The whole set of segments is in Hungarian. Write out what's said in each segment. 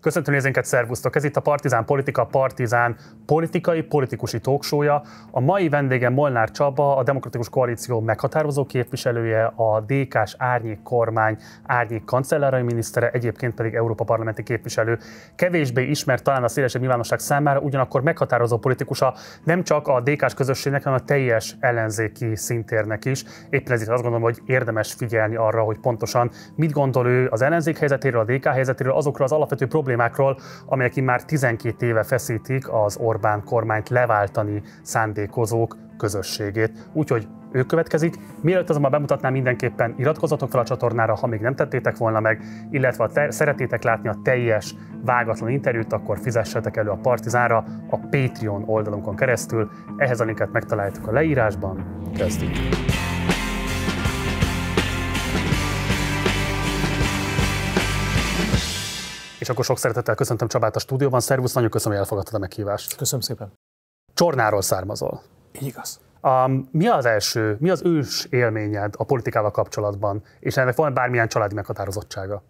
Köszöntöm nézőinket, szervusztok! Ez itt a Partizán Politika Partizán politikai, politikusi tóksója. A mai vendégem Molnár Csaba, a Demokratikus Koalíció meghatározó képviselője, a DK-s árnyék kormány, árnyék kancellárai minisztere, egyébként pedig Európa Parlamenti képviselő. Kevésbé ismert talán a szélesebb nyilvánosság számára, ugyanakkor meghatározó politikusa nem csak a DK-s közösségnek, hanem a teljes ellenzéki szintérnek is. Éppen ezért azt gondolom, hogy érdemes figyelni arra, hogy pontosan mit gondol ő az ellenzék helyzetéről, a DK helyzetéről, azokról az alapvető problémákról, problémákról, amelyek már 12 éve feszítik az Orbán kormányt leváltani szándékozók közösségét. Úgyhogy ő következik. Mielőtt azonban bemutatnám, mindenképpen iratkozzatok fel a csatornára, ha még nem tettétek volna meg, illetve ha te- szeretnétek látni a teljes vágatlan interjút, akkor fizessetek elő a Partizánra a Patreon oldalunkon keresztül. Ehhez a linket megtaláljátok a leírásban. Kezdjük! És akkor sok szeretettel köszöntöm Csabát a stúdióban. Szervusz, nagyon köszönöm, hogy elfogadtad a meghívást. Köszönöm szépen. Csornáról származol. Így igaz. Um, mi az első, mi az ős élményed a politikával kapcsolatban, és ennek van bármilyen családi meghatározottsága?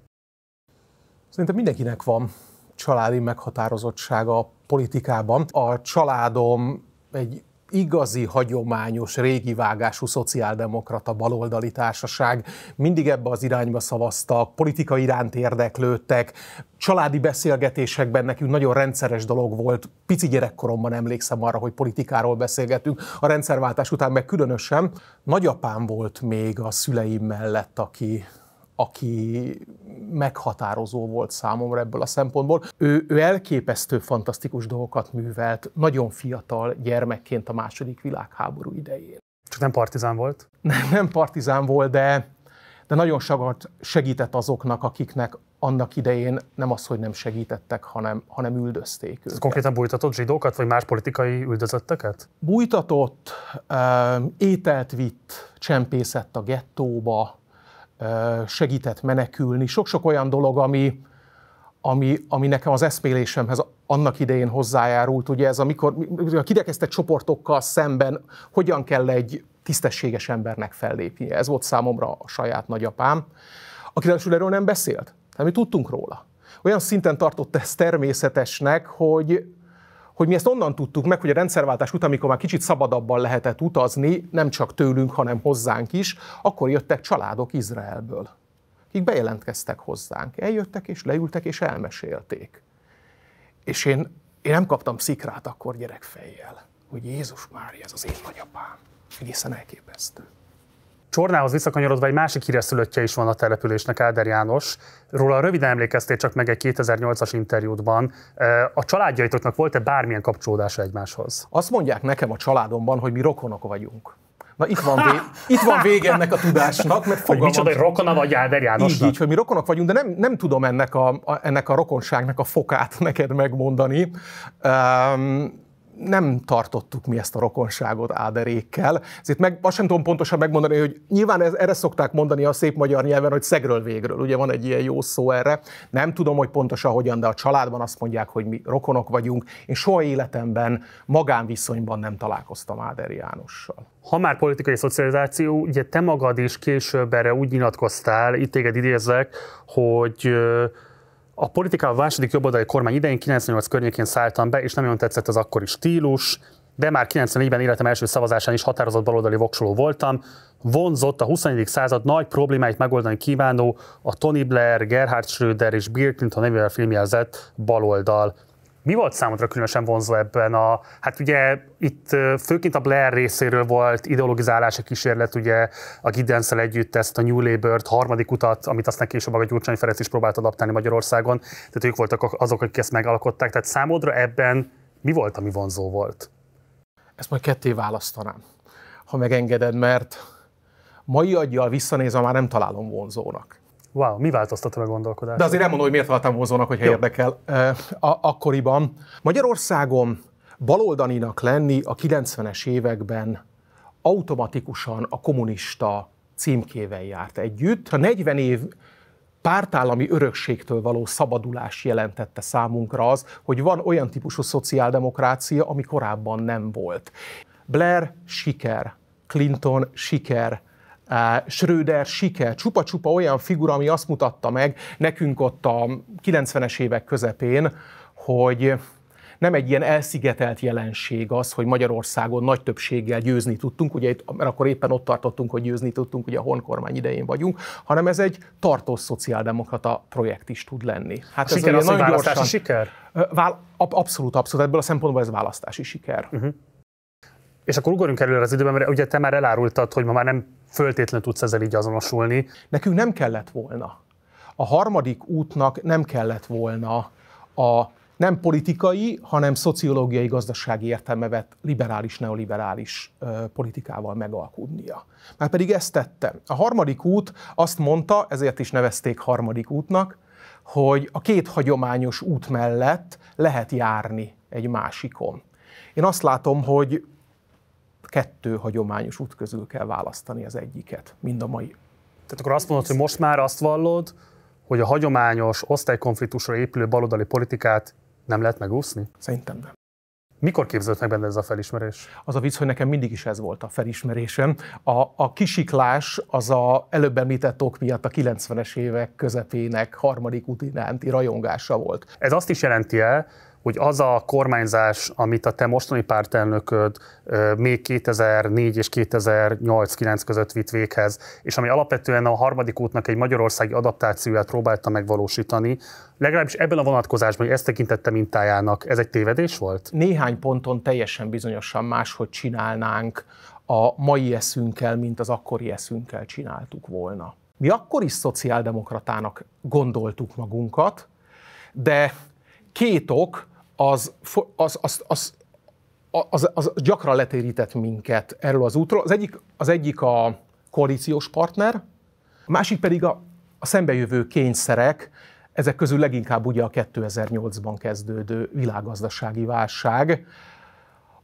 Szerintem mindenkinek van családi meghatározottsága a politikában. A családom egy igazi, hagyományos, régi vágású szociáldemokrata baloldali társaság mindig ebbe az irányba szavaztak, politika iránt érdeklődtek, családi beszélgetésekben nekünk nagyon rendszeres dolog volt, pici gyerekkoromban emlékszem arra, hogy politikáról beszélgetünk, a rendszerváltás után meg különösen. Nagyapám volt még a szüleim mellett, aki aki meghatározó volt számomra ebből a szempontból. Ő, ő elképesztő fantasztikus dolgokat művelt, nagyon fiatal gyermekként a második világháború idején. Csak nem partizán volt? Nem, nem partizán volt, de, de nagyon sokat segített azoknak, akiknek annak idején nem az, hogy nem segítettek, hanem, hanem üldözték őket. Ez konkrétan bújtatott zsidókat, vagy más politikai üldözötteket? Bújtatott, ételt vitt, csempészett a gettóba, segített menekülni. Sok-sok olyan dolog, ami, ami, ami nekem az eszmélésemhez annak idején hozzájárult, ugye ez amikor a kirekesztett csoportokkal szemben hogyan kell egy tisztességes embernek fellépni. Ez volt számomra a saját nagyapám, aki ráadásul erről nem beszélt, tehát mi tudtunk róla. Olyan szinten tartott ez természetesnek, hogy hogy mi ezt onnan tudtuk meg, hogy a rendszerváltás után, amikor már kicsit szabadabban lehetett utazni, nem csak tőlünk, hanem hozzánk is, akkor jöttek családok Izraelből, akik bejelentkeztek hozzánk. Eljöttek és leültek és elmesélték. És én, én nem kaptam szikrát akkor gyerekfejjel, hogy Jézus Mária, ez az én nagyapám. Egészen elképesztő. Csornához visszakanyarodva egy másik híres szülöttje is van a településnek, Áder János. Róla röviden emlékeztél csak meg egy 2008-as interjútban. A családjaitoknak volt-e bármilyen kapcsolódása egymáshoz? Azt mondják nekem a családomban, hogy mi rokonok vagyunk. Na itt van, vége, itt van vége ennek a tudásnak, mert fogalmam... Hogy micsoda, hogy rokona vagy Áder Jánosnak. Így, így, hogy mi rokonok vagyunk, de nem, nem tudom ennek a, a, ennek a rokonságnak a fokát neked megmondani. Um, nem tartottuk mi ezt a rokonságot áderékkel. Ezért meg, azt sem tudom pontosan megmondani, hogy nyilván ez, erre szokták mondani a szép magyar nyelven, hogy szegről végről. Ugye van egy ilyen jó szó erre. Nem tudom, hogy pontosan hogyan, de a családban azt mondják, hogy mi rokonok vagyunk. Én soha életemben magánviszonyban nem találkoztam Áder Jánossal. Ha már politikai szocializáció, ugye te magad is később erre úgy nyilatkoztál, itt téged idézek, hogy a politika a második jobboldali kormány idején 98 környékén szálltam be, és nem nagyon tetszett az akkori stílus, de már 94-ben életem első szavazásán is határozott baloldali voksoló voltam. Vonzott a 21. század nagy problémáit megoldani kívánó a Tony Blair, Gerhard Schröder és Bill Clinton nevűvel filmjelzett baloldal. Mi volt számodra különösen vonzó ebben a, hát ugye itt főként a Blair részéről volt ideologizálása kísérlet, ugye a giddens együtt ezt a New Labour-t, harmadik utat, amit aztán később a Gyurcsány Ferenc is próbált adaptálni Magyarországon, tehát ők voltak azok, akik ezt megalkották, tehát számodra ebben mi volt, ami vonzó volt? Ezt majd ketté választanám, ha megengeded, mert mai aggyal visszanézve már nem találom vonzónak. Wow, mi változtat a gondolkodást? De azért elmondom, hogy miért váltam Ózónak, hogyha Jó. érdekel. A, akkoriban Magyarországon baloldaninak lenni a 90-es években automatikusan a kommunista címkével járt együtt. A 40 év pártállami örökségtől való szabadulás jelentette számunkra az, hogy van olyan típusú szociáldemokrácia, ami korábban nem volt. Blair siker, Clinton siker, Schröder siker, csupa-csupa olyan figura, ami azt mutatta meg nekünk ott a 90-es évek közepén, hogy nem egy ilyen elszigetelt jelenség az, hogy Magyarországon nagy többséggel győzni tudtunk, ugye itt, mert akkor éppen ott tartottunk, hogy győzni tudtunk, ugye a honkormány idején vagyunk, hanem ez egy tartós szociáldemokrata projekt is tud lenni. Hát a ez siker az, nagyon gyorsan, siker? Vál, abszolút, abszolút, ebből a szempontból ez választási siker. Uh-huh. És akkor ugorjunk előre az időben, mert ugye te már elárultad, hogy ma már nem föltétlenül tudsz ezzel így azonosulni. Nekünk nem kellett volna. A harmadik útnak nem kellett volna a nem politikai, hanem szociológiai, gazdasági értelme vett liberális, neoliberális ö, politikával megalkudnia. Már pedig ezt tette. A harmadik út azt mondta, ezért is nevezték harmadik útnak, hogy a két hagyományos út mellett lehet járni egy másikon. Én azt látom, hogy kettő hagyományos út közül kell választani az egyiket, mind a mai. Tehát akkor azt mondod, hogy most már azt vallod, hogy a hagyományos osztálykonfliktusra épülő baloldali politikát nem lehet megúszni? Szerintem nem. Mikor képződött meg benne ez a felismerés? Az a vicc, hogy nekem mindig is ez volt a felismerésem. A, a kisiklás az a előbb említett ok miatt a 90-es évek közepének harmadik utinánti rajongása volt. Ez azt is jelenti el, hogy az a kormányzás, amit a te mostani pártelnököd még 2004 és 2008-9 között vitt véghez, és ami alapvetően a harmadik útnak egy magyarországi adaptációját próbálta megvalósítani, legalábbis ebben a vonatkozásban, hogy ezt tekintette mintájának, ez egy tévedés volt? Néhány ponton teljesen bizonyosan máshogy csinálnánk a mai eszünkkel, mint az akkori eszünkkel csináltuk volna. Mi akkor is szociáldemokratának gondoltuk magunkat, de két ok, az, az, az, az, az, az gyakran letérített minket erről az útról. Az egyik, az egyik a koalíciós partner, a másik pedig a, a szembejövő kényszerek, ezek közül leginkább ugye a 2008-ban kezdődő világgazdasági válság,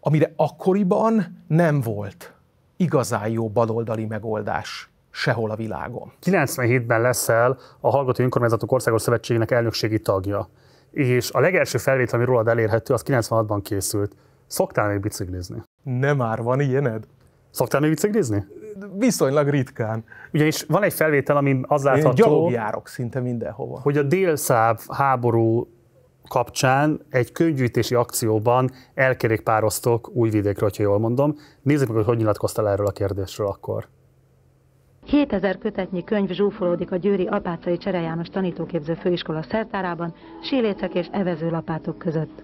amire akkoriban nem volt igazán jó baloldali megoldás sehol a világon. 97-ben leszel a Hallgatói Önkormányzatok Országos Szövetségének elnökségi tagja és a legelső felvétel, ami rólad elérhető, az 96-ban készült. Szoktál még biciklizni? Nem már, van ilyened? Szoktál még biciklizni? Viszonylag ritkán. Ugyanis van egy felvétel, ami az látható... Én gyalog járok szinte mindenhova. Hogy a délszáv háború kapcsán egy könyvgyűjtési akcióban elkerékpároztok vidékre, ha jól mondom. Nézzük meg, hogy hogy nyilatkoztál erről a kérdésről akkor. 7000 kötetnyi könyv zsúfolódik a Győri Apácai Csere János tanítóképző főiskola szertárában, sílécek és evezőlapátok között.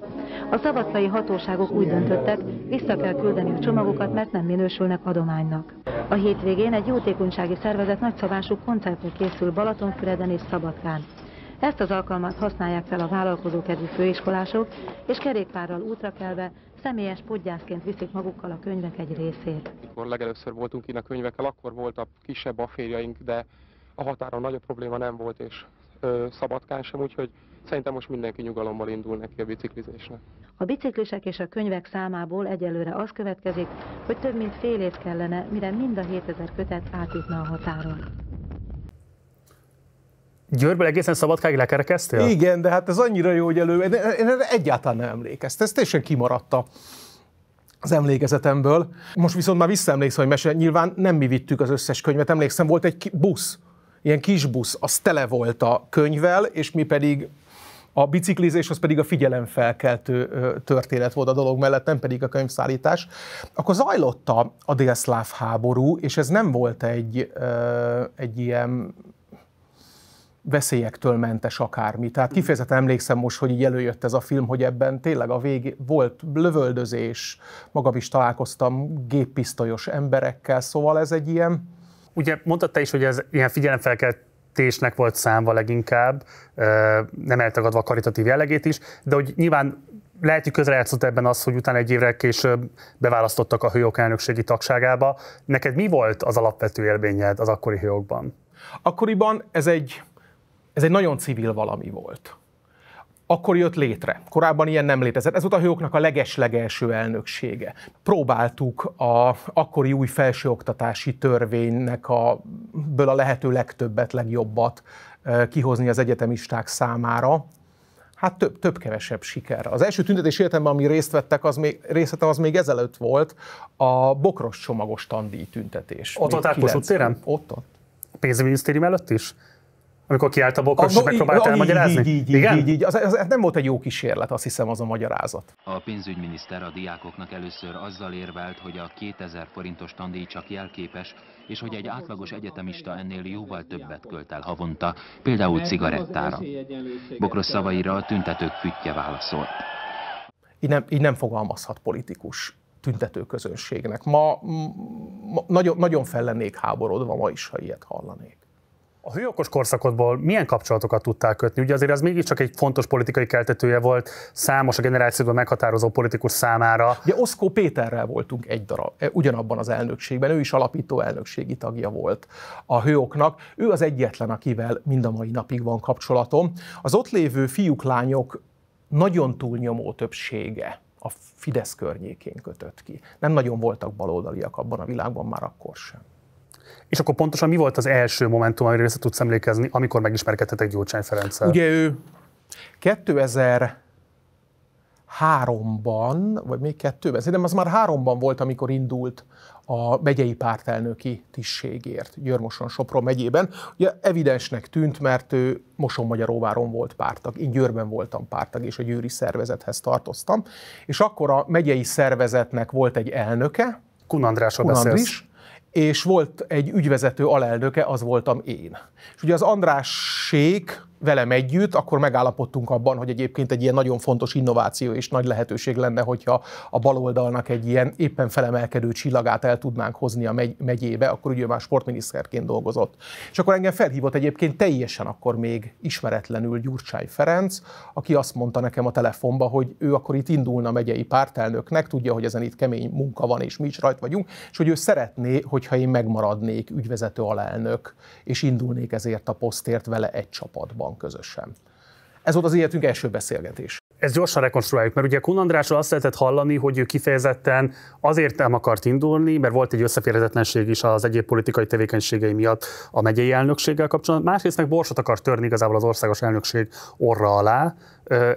A szabadkai hatóságok úgy döntöttek, vissza kell küldeni a csomagokat, mert nem minősülnek adománynak. A hétvégén egy jótékonysági szervezet nagyszabású koncertre készül Balatonfüreden és Szabadkán. Ezt az alkalmat használják fel a vállalkozókedvű főiskolások, és kerékpárral útra kelve Személyes podgyászként viszik magukkal a könyvek egy részét. Mikor legelőször voltunk innen a könyvekkel, akkor a kisebb aférjaink, de a határon nagyobb probléma nem volt, és ö, Szabadkán sem, úgyhogy szerintem most mindenki nyugalommal indul neki a biciklizésnek. A biciklisek és a könyvek számából egyelőre az következik, hogy több mint fél év kellene, mire mind a 7000 kötet átjutna a határon. Győrből egészen Szabadkáig lekerekeztél? Igen, de hát ez annyira jó, hogy elő... Én erre egyáltalán nem emlékeztem, ez teljesen kimaradta az emlékezetemből. Most viszont már visszaemlékszem, hogy mesél, nyilván nem mi vittük az összes könyvet, emlékszem, volt egy busz, ilyen kis busz, az tele volt a könyvvel, és mi pedig a biciklizés az pedig a figyelemfelkeltő történet volt a dolog mellett, nem pedig a könyvszállítás. Akkor zajlotta a, a délszláv háború, és ez nem volt egy, egy ilyen veszélyektől mentes akármi. Tehát hmm. kifejezetten emlékszem most, hogy így előjött ez a film, hogy ebben tényleg a vég volt lövöldözés, magam is találkoztam géppisztolyos emberekkel, szóval ez egy ilyen... Ugye mondtad te is, hogy ez ilyen figyelemfelkelt tésnek volt számva leginkább, nem eltagadva a karitatív jellegét is, de hogy nyilván lehet, hogy közre ebben az, hogy utána egy évre később beválasztottak a hőok elnökségi tagságába. Neked mi volt az alapvető élményed az akkori hőokban? Akkoriban ez egy ez egy nagyon civil valami volt. Akkor jött létre. Korábban ilyen nem létezett. Ez volt a hőknek a legeslegelső elnöksége. Próbáltuk a akkori új felsőoktatási törvénynek a, ből a lehető legtöbbet, legjobbat kihozni az egyetemisták számára, hát több, több kevesebb siker. Az első tüntetés életemben, ami részt vettek, az még, részletem az még ezelőtt volt, a bokros csomagos tandíj tüntetés. Ott ott, Kossuth téren? Ott, ott. Pénzügyminisztérium előtt is? amikor kiállt a bokros, a, és megpróbált elmagyarázni? Így, így, így, Igen? így, így. Az, az, az, nem volt egy jó kísérlet, azt hiszem, az a magyarázat. A pénzügyminiszter a diákoknak először azzal érvelt, hogy a 2000 forintos tandíj csak jelképes, és hogy egy átlagos egyetemista ennél jóval többet költ el havonta, például cigarettára. Bokros szavaira a tüntetők kütje válaszolt. Így nem, így nem fogalmazhat politikus tüntetőközönségnek. Ma, ma nagyon, nagyon fel lennék háborodva ma is, ha ilyet hallanék. A hőokos korszakodból milyen kapcsolatokat tudtál kötni? Ugye azért az mégiscsak egy fontos politikai keltetője volt számos a generációban meghatározó politikus számára. Ugye Oszkó Péterrel voltunk egy darab, e, ugyanabban az elnökségben, ő is alapító elnökségi tagja volt a hőoknak. Ő az egyetlen, akivel mind a mai napig van kapcsolatom. Az ott lévő fiúk, lányok nagyon túlnyomó többsége a Fidesz környékén kötött ki. Nem nagyon voltak baloldaliak abban a világban már akkor sem. És akkor pontosan mi volt az első momentum, amire vissza tudsz emlékezni, amikor megismerkedhetek Gyurcsány Ferenccel? Ugye ő 2003-ban, vagy még 2000, szerintem az már háromban volt, amikor indult a megyei pártelnöki tisztségért Győrmoson Sopron megyében. Ugye evidensnek tűnt, mert ő Moson Magyaróváron volt pártag, én Győrben voltam pártag, és a győri szervezethez tartoztam. És akkor a megyei szervezetnek volt egy elnöke, Kun Andrásról Kun András, és volt egy ügyvezető alelnöke, az voltam én. És ugye az Andrásék velem együtt, akkor megállapodtunk abban, hogy egyébként egy ilyen nagyon fontos innováció és nagy lehetőség lenne, hogyha a baloldalnak egy ilyen éppen felemelkedő csillagát el tudnánk hozni a megy- megyébe, akkor ugye már sportminiszterként dolgozott. És akkor engem felhívott egyébként teljesen akkor még ismeretlenül Gyurcsány Ferenc, aki azt mondta nekem a telefonba, hogy ő akkor itt indulna megyei pártelnöknek, tudja, hogy ezen itt kemény munka van, és mi is rajt vagyunk, és hogy ő szeretné, hogyha én megmaradnék ügyvezető alelnök, és indulnék ezért a posztért vele egy csapatban van közösen. Ez volt az életünk első beszélgetés. Ezt gyorsan rekonstruáljuk, mert ugye Kun Andrásról azt lehetett hallani, hogy ő kifejezetten azért nem akart indulni, mert volt egy összeférhetetlenség is az egyéb politikai tevékenységei miatt a megyei elnökséggel kapcsolatban. Másrészt meg borsot akar törni igazából az országos elnökség orra alá.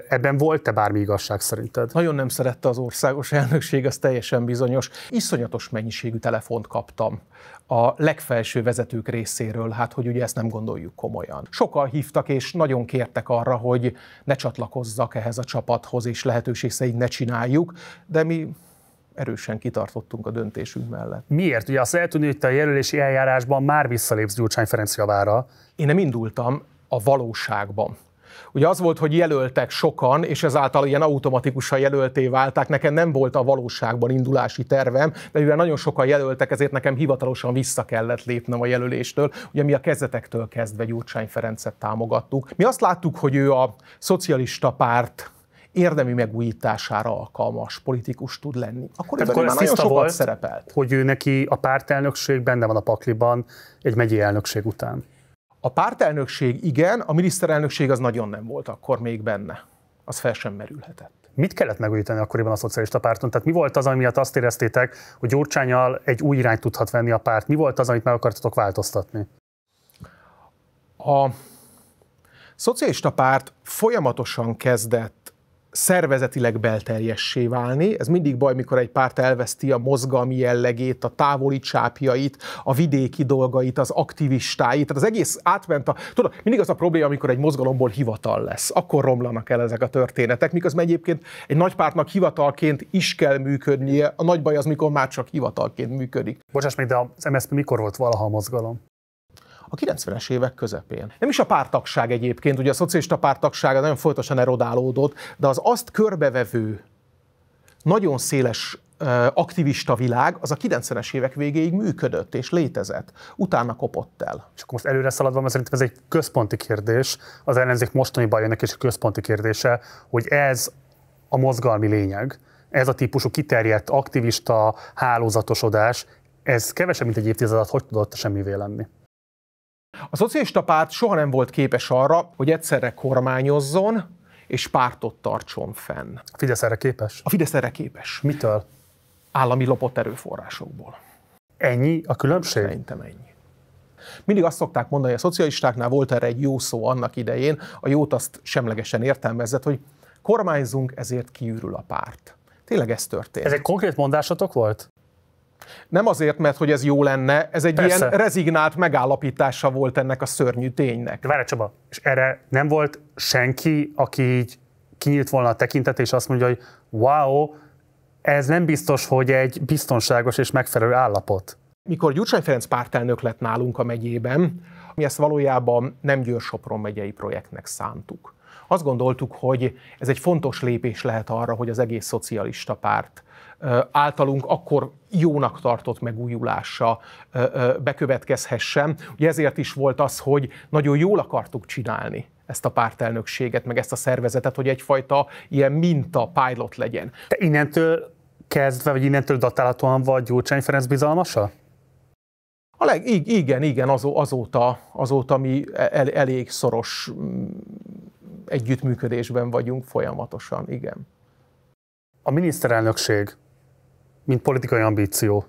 Ebben volt-e bármi igazság szerinted? Nagyon nem szerette az országos elnökség, az teljesen bizonyos. Iszonyatos mennyiségű telefont kaptam a legfelső vezetők részéről, hát hogy ugye ezt nem gondoljuk komolyan. Sokan hívtak és nagyon kértek arra, hogy ne csatlakozzak ehhez a csapathoz, és lehetőség szerint ne csináljuk, de mi erősen kitartottunk a döntésünk mellett. Miért? Ugye azt eltűnő, hogy te a jelölési eljárásban már visszalépsz Gyurcsány Ferenc javára. Én nem indultam a valóságban Ugye az volt, hogy jelöltek sokan, és ezáltal ilyen automatikusan jelölté válták. Nekem nem volt a valóságban indulási tervem, de mivel nagyon sokan jelöltek, ezért nekem hivatalosan vissza kellett lépnem a jelöléstől. Ugye mi a kezdetektől kezdve Gyurcsány Ferencet támogattuk. Mi azt láttuk, hogy ő a szocialista párt érdemi megújítására alkalmas politikus tud lenni. Akkor, ez akkor már nagyon sokat volt, szerepelt. Hogy ő neki a pártelnökség benne van a pakliban egy megyei elnökség után. A pártelnökség igen, a miniszterelnökség az nagyon nem volt akkor még benne. Az fel sem merülhetett. Mit kellett megújítani akkoriban a szocialista párton? Tehát mi volt az, ami miatt azt éreztétek, hogy Gyurcsányal egy új irányt tudhat venni a párt? Mi volt az, amit meg akartatok változtatni? A szocialista párt folyamatosan kezdett szervezetileg belterjessé válni. Ez mindig baj, mikor egy párt elveszti a mozgalmi jellegét, a távoli csápjait, a vidéki dolgait, az aktivistáit. Tehát az egész átment a... Tudod, mindig az a probléma, amikor egy mozgalomból hivatal lesz. Akkor romlanak el ezek a történetek, miközben egyébként egy nagy pártnak hivatalként is kell működnie. A nagy baj az, mikor már csak hivatalként működik. Bocsáss meg, de az MSZP mikor volt valaha a mozgalom? a 90-es évek közepén. Nem is a pártagság egyébként, ugye a szocialista pártagság nagyon folytosan erodálódott, de az azt körbevevő nagyon széles aktivista világ, az a 90-es évek végéig működött és létezett. Utána kopott el. És akkor most előre szaladva, mert szerintem ez egy központi kérdés. Az ellenzék mostani bajának is a központi kérdése, hogy ez a mozgalmi lényeg, ez a típusú kiterjedt aktivista hálózatosodás, ez kevesebb, mint egy évtized alatt hogy tudott semmivé lenni? A szocialista párt soha nem volt képes arra, hogy egyszerre kormányozzon és pártot tartson fenn. A Fidesz erre képes? A Fidesz erre képes. Mitől? Állami lopott erőforrásokból. Ennyi a különbség? Szerintem ennyi. Mindig azt szokták mondani, a szocialistáknál volt erre egy jó szó annak idején, a jót azt semlegesen értelmezett, hogy kormányzunk, ezért kiürül a párt. Tényleg ez történt. Ez egy konkrét mondásatok volt? Nem azért, mert hogy ez jó lenne, ez egy Persze. ilyen rezignált megállapítása volt ennek a szörnyű ténynek. De várj Csaba, és erre nem volt senki, aki így kinyílt volna a tekintet, és azt mondja, hogy wow, ez nem biztos, hogy egy biztonságos és megfelelő állapot. Mikor Gyurcsány Ferenc pártelnök lett nálunk a megyében, mi ezt valójában nem Győr-Sopron megyei projektnek szántuk. Azt gondoltuk, hogy ez egy fontos lépés lehet arra, hogy az egész szocialista párt általunk akkor jónak tartott megújulása bekövetkezhessen. Ugye ezért is volt az, hogy nagyon jól akartuk csinálni ezt a pártelnökséget, meg ezt a szervezetet, hogy egyfajta ilyen minta pilot legyen. Te innentől kezdve, vagy innentől datálhatóan vagy Gyurcsány Ferenc bizalmasa? A leg, igen, igen, azó, azóta, azóta mi e, el, elég szoros mm, együttműködésben vagyunk folyamatosan, igen. A miniszterelnökség mint politikai ambíció,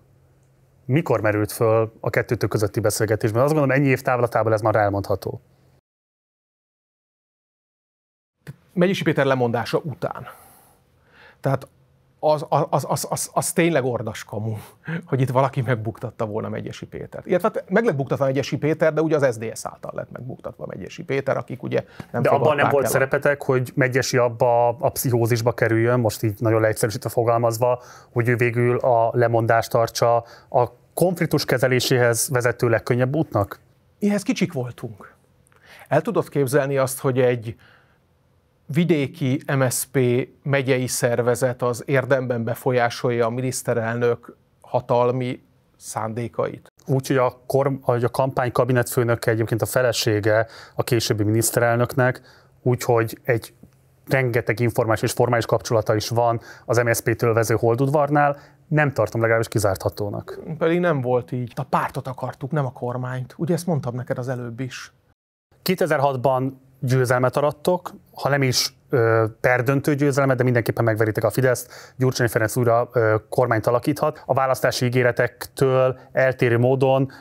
mikor merült föl a kettőtök közötti beszélgetésben? Azt gondolom, ennyi év távlatában ez már elmondható. Megyisi Péter lemondása után. Tehát az, az, az, az, az tényleg kamu, hogy itt valaki megbuktatta volna Megyesi Pétert. Illetve hát meg lett buktatva Megyesi Péter, de ugye az SDS által lett megbuktatva Megyesi Péter, akik ugye nem De abban nem volt el. szerepetek, hogy Megyesi abba a pszichózisba kerüljön, most így nagyon leegyszerűsítve fogalmazva, hogy ő végül a lemondást tartsa a konfliktus kezeléséhez vezető legkönnyebb útnak? Ihez kicsik voltunk. El tudod képzelni azt, hogy egy vidéki MSP megyei szervezet az érdemben befolyásolja a miniszterelnök hatalmi szándékait. Úgyhogy a, korm, a kampány kabinetfőnöke egyébként a felesége a későbbi miniszterelnöknek, úgyhogy egy rengeteg információs és formális kapcsolata is van az MSZP-től vező holdudvarnál, nem tartom legalábbis kizárthatónak. Pedig nem volt így. A pártot akartuk, nem a kormányt. Ugye ezt mondtam neked az előbb is. 2006-ban győzelmet arattok, ha nem is perdöntő győzelmet, de mindenképpen megveritek a Fideszt, Gyurcsány Ferenc újra kormányt alakíthat. A választási ígéretektől eltérő módon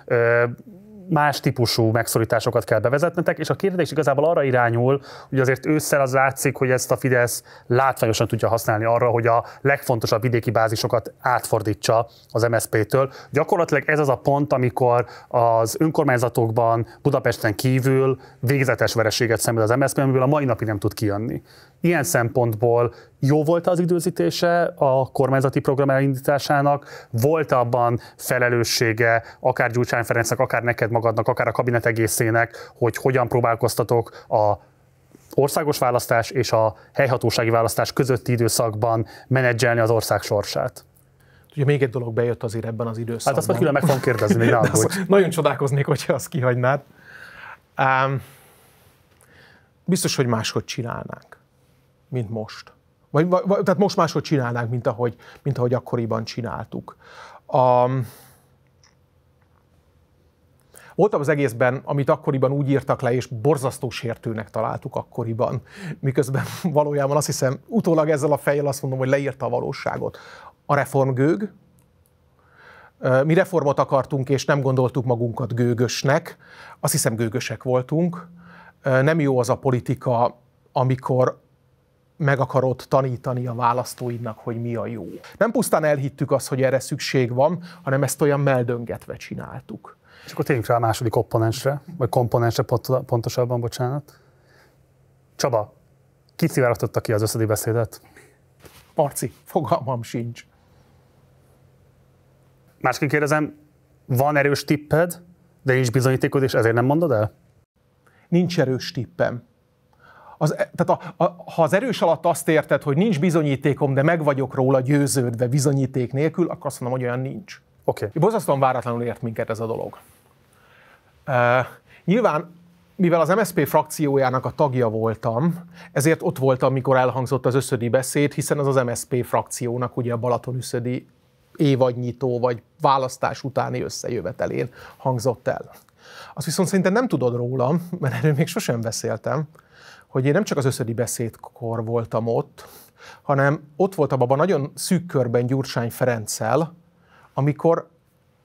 más típusú megszorításokat kell bevezetnetek, és a kérdés igazából arra irányul, hogy azért ősszel az látszik, hogy ezt a Fidesz látványosan tudja használni arra, hogy a legfontosabb vidéki bázisokat átfordítsa az MSZP-től. Gyakorlatilag ez az a pont, amikor az önkormányzatokban Budapesten kívül végzetes vereséget szenved az MSZP, amiből a mai napig nem tud kijönni. Ilyen szempontból jó volt az időzítése a kormányzati program elindításának, volt abban felelőssége akár Gyurcsány Ferencnek, akár neked magadnak, akár a kabinet egészének, hogy hogyan próbálkoztatok a országos választás és a helyhatósági választás közötti időszakban menedzselni az ország sorsát? Ugye még egy dolog bejött azért ebben az időszakban. Hát azt meg külön meg fogom kérdezni, ne Nagyon csodálkoznék, hogyha azt kihagynád. Um, biztos, hogy máshogy csinálnánk mint most. Vagy, vagy, tehát most máshogy csinálnánk, mint ahogy, mint ahogy akkoriban csináltuk. A, voltam az egészben, amit akkoriban úgy írtak le, és borzasztó sértőnek találtuk akkoriban, miközben valójában azt hiszem, utólag ezzel a fejjel azt mondom, hogy leírta a valóságot. A reformgőg, mi reformot akartunk, és nem gondoltuk magunkat gőgösnek, azt hiszem gőgösek voltunk. Nem jó az a politika, amikor meg akarod tanítani a választóidnak, hogy mi a jó. Nem pusztán elhittük azt, hogy erre szükség van, hanem ezt olyan meldöngetve csináltuk. És akkor térjünk rá a második opponensre, vagy komponensre pontosabban, bocsánat. Csaba, ki szivárogtatta ki az összedi beszédet? Marci, fogalmam sincs. Másként kérdezem, van erős tipped, de nincs bizonyítékod, és ezért nem mondod el? Nincs erős tippem az, e- tehát a, a, ha az erős alatt azt érted, hogy nincs bizonyítékom, de meg vagyok róla győződve bizonyíték nélkül, akkor azt mondom, hogy olyan nincs. Oké. Okay. Bozasztóan váratlanul ért minket ez a dolog. Uh, nyilván mivel az MSP frakciójának a tagja voltam, ezért ott voltam, mikor elhangzott az összödi beszéd, hiszen az az MSP frakciónak ugye a összödi évadnyitó vagy választás utáni összejövetelén hangzott el. Azt viszont szerintem nem tudod rólam, mert erről még sosem beszéltem, hogy én nem csak az összödi beszédkor voltam ott, hanem ott voltam abban nagyon szűk körben Gyurcsány Ferenccel, amikor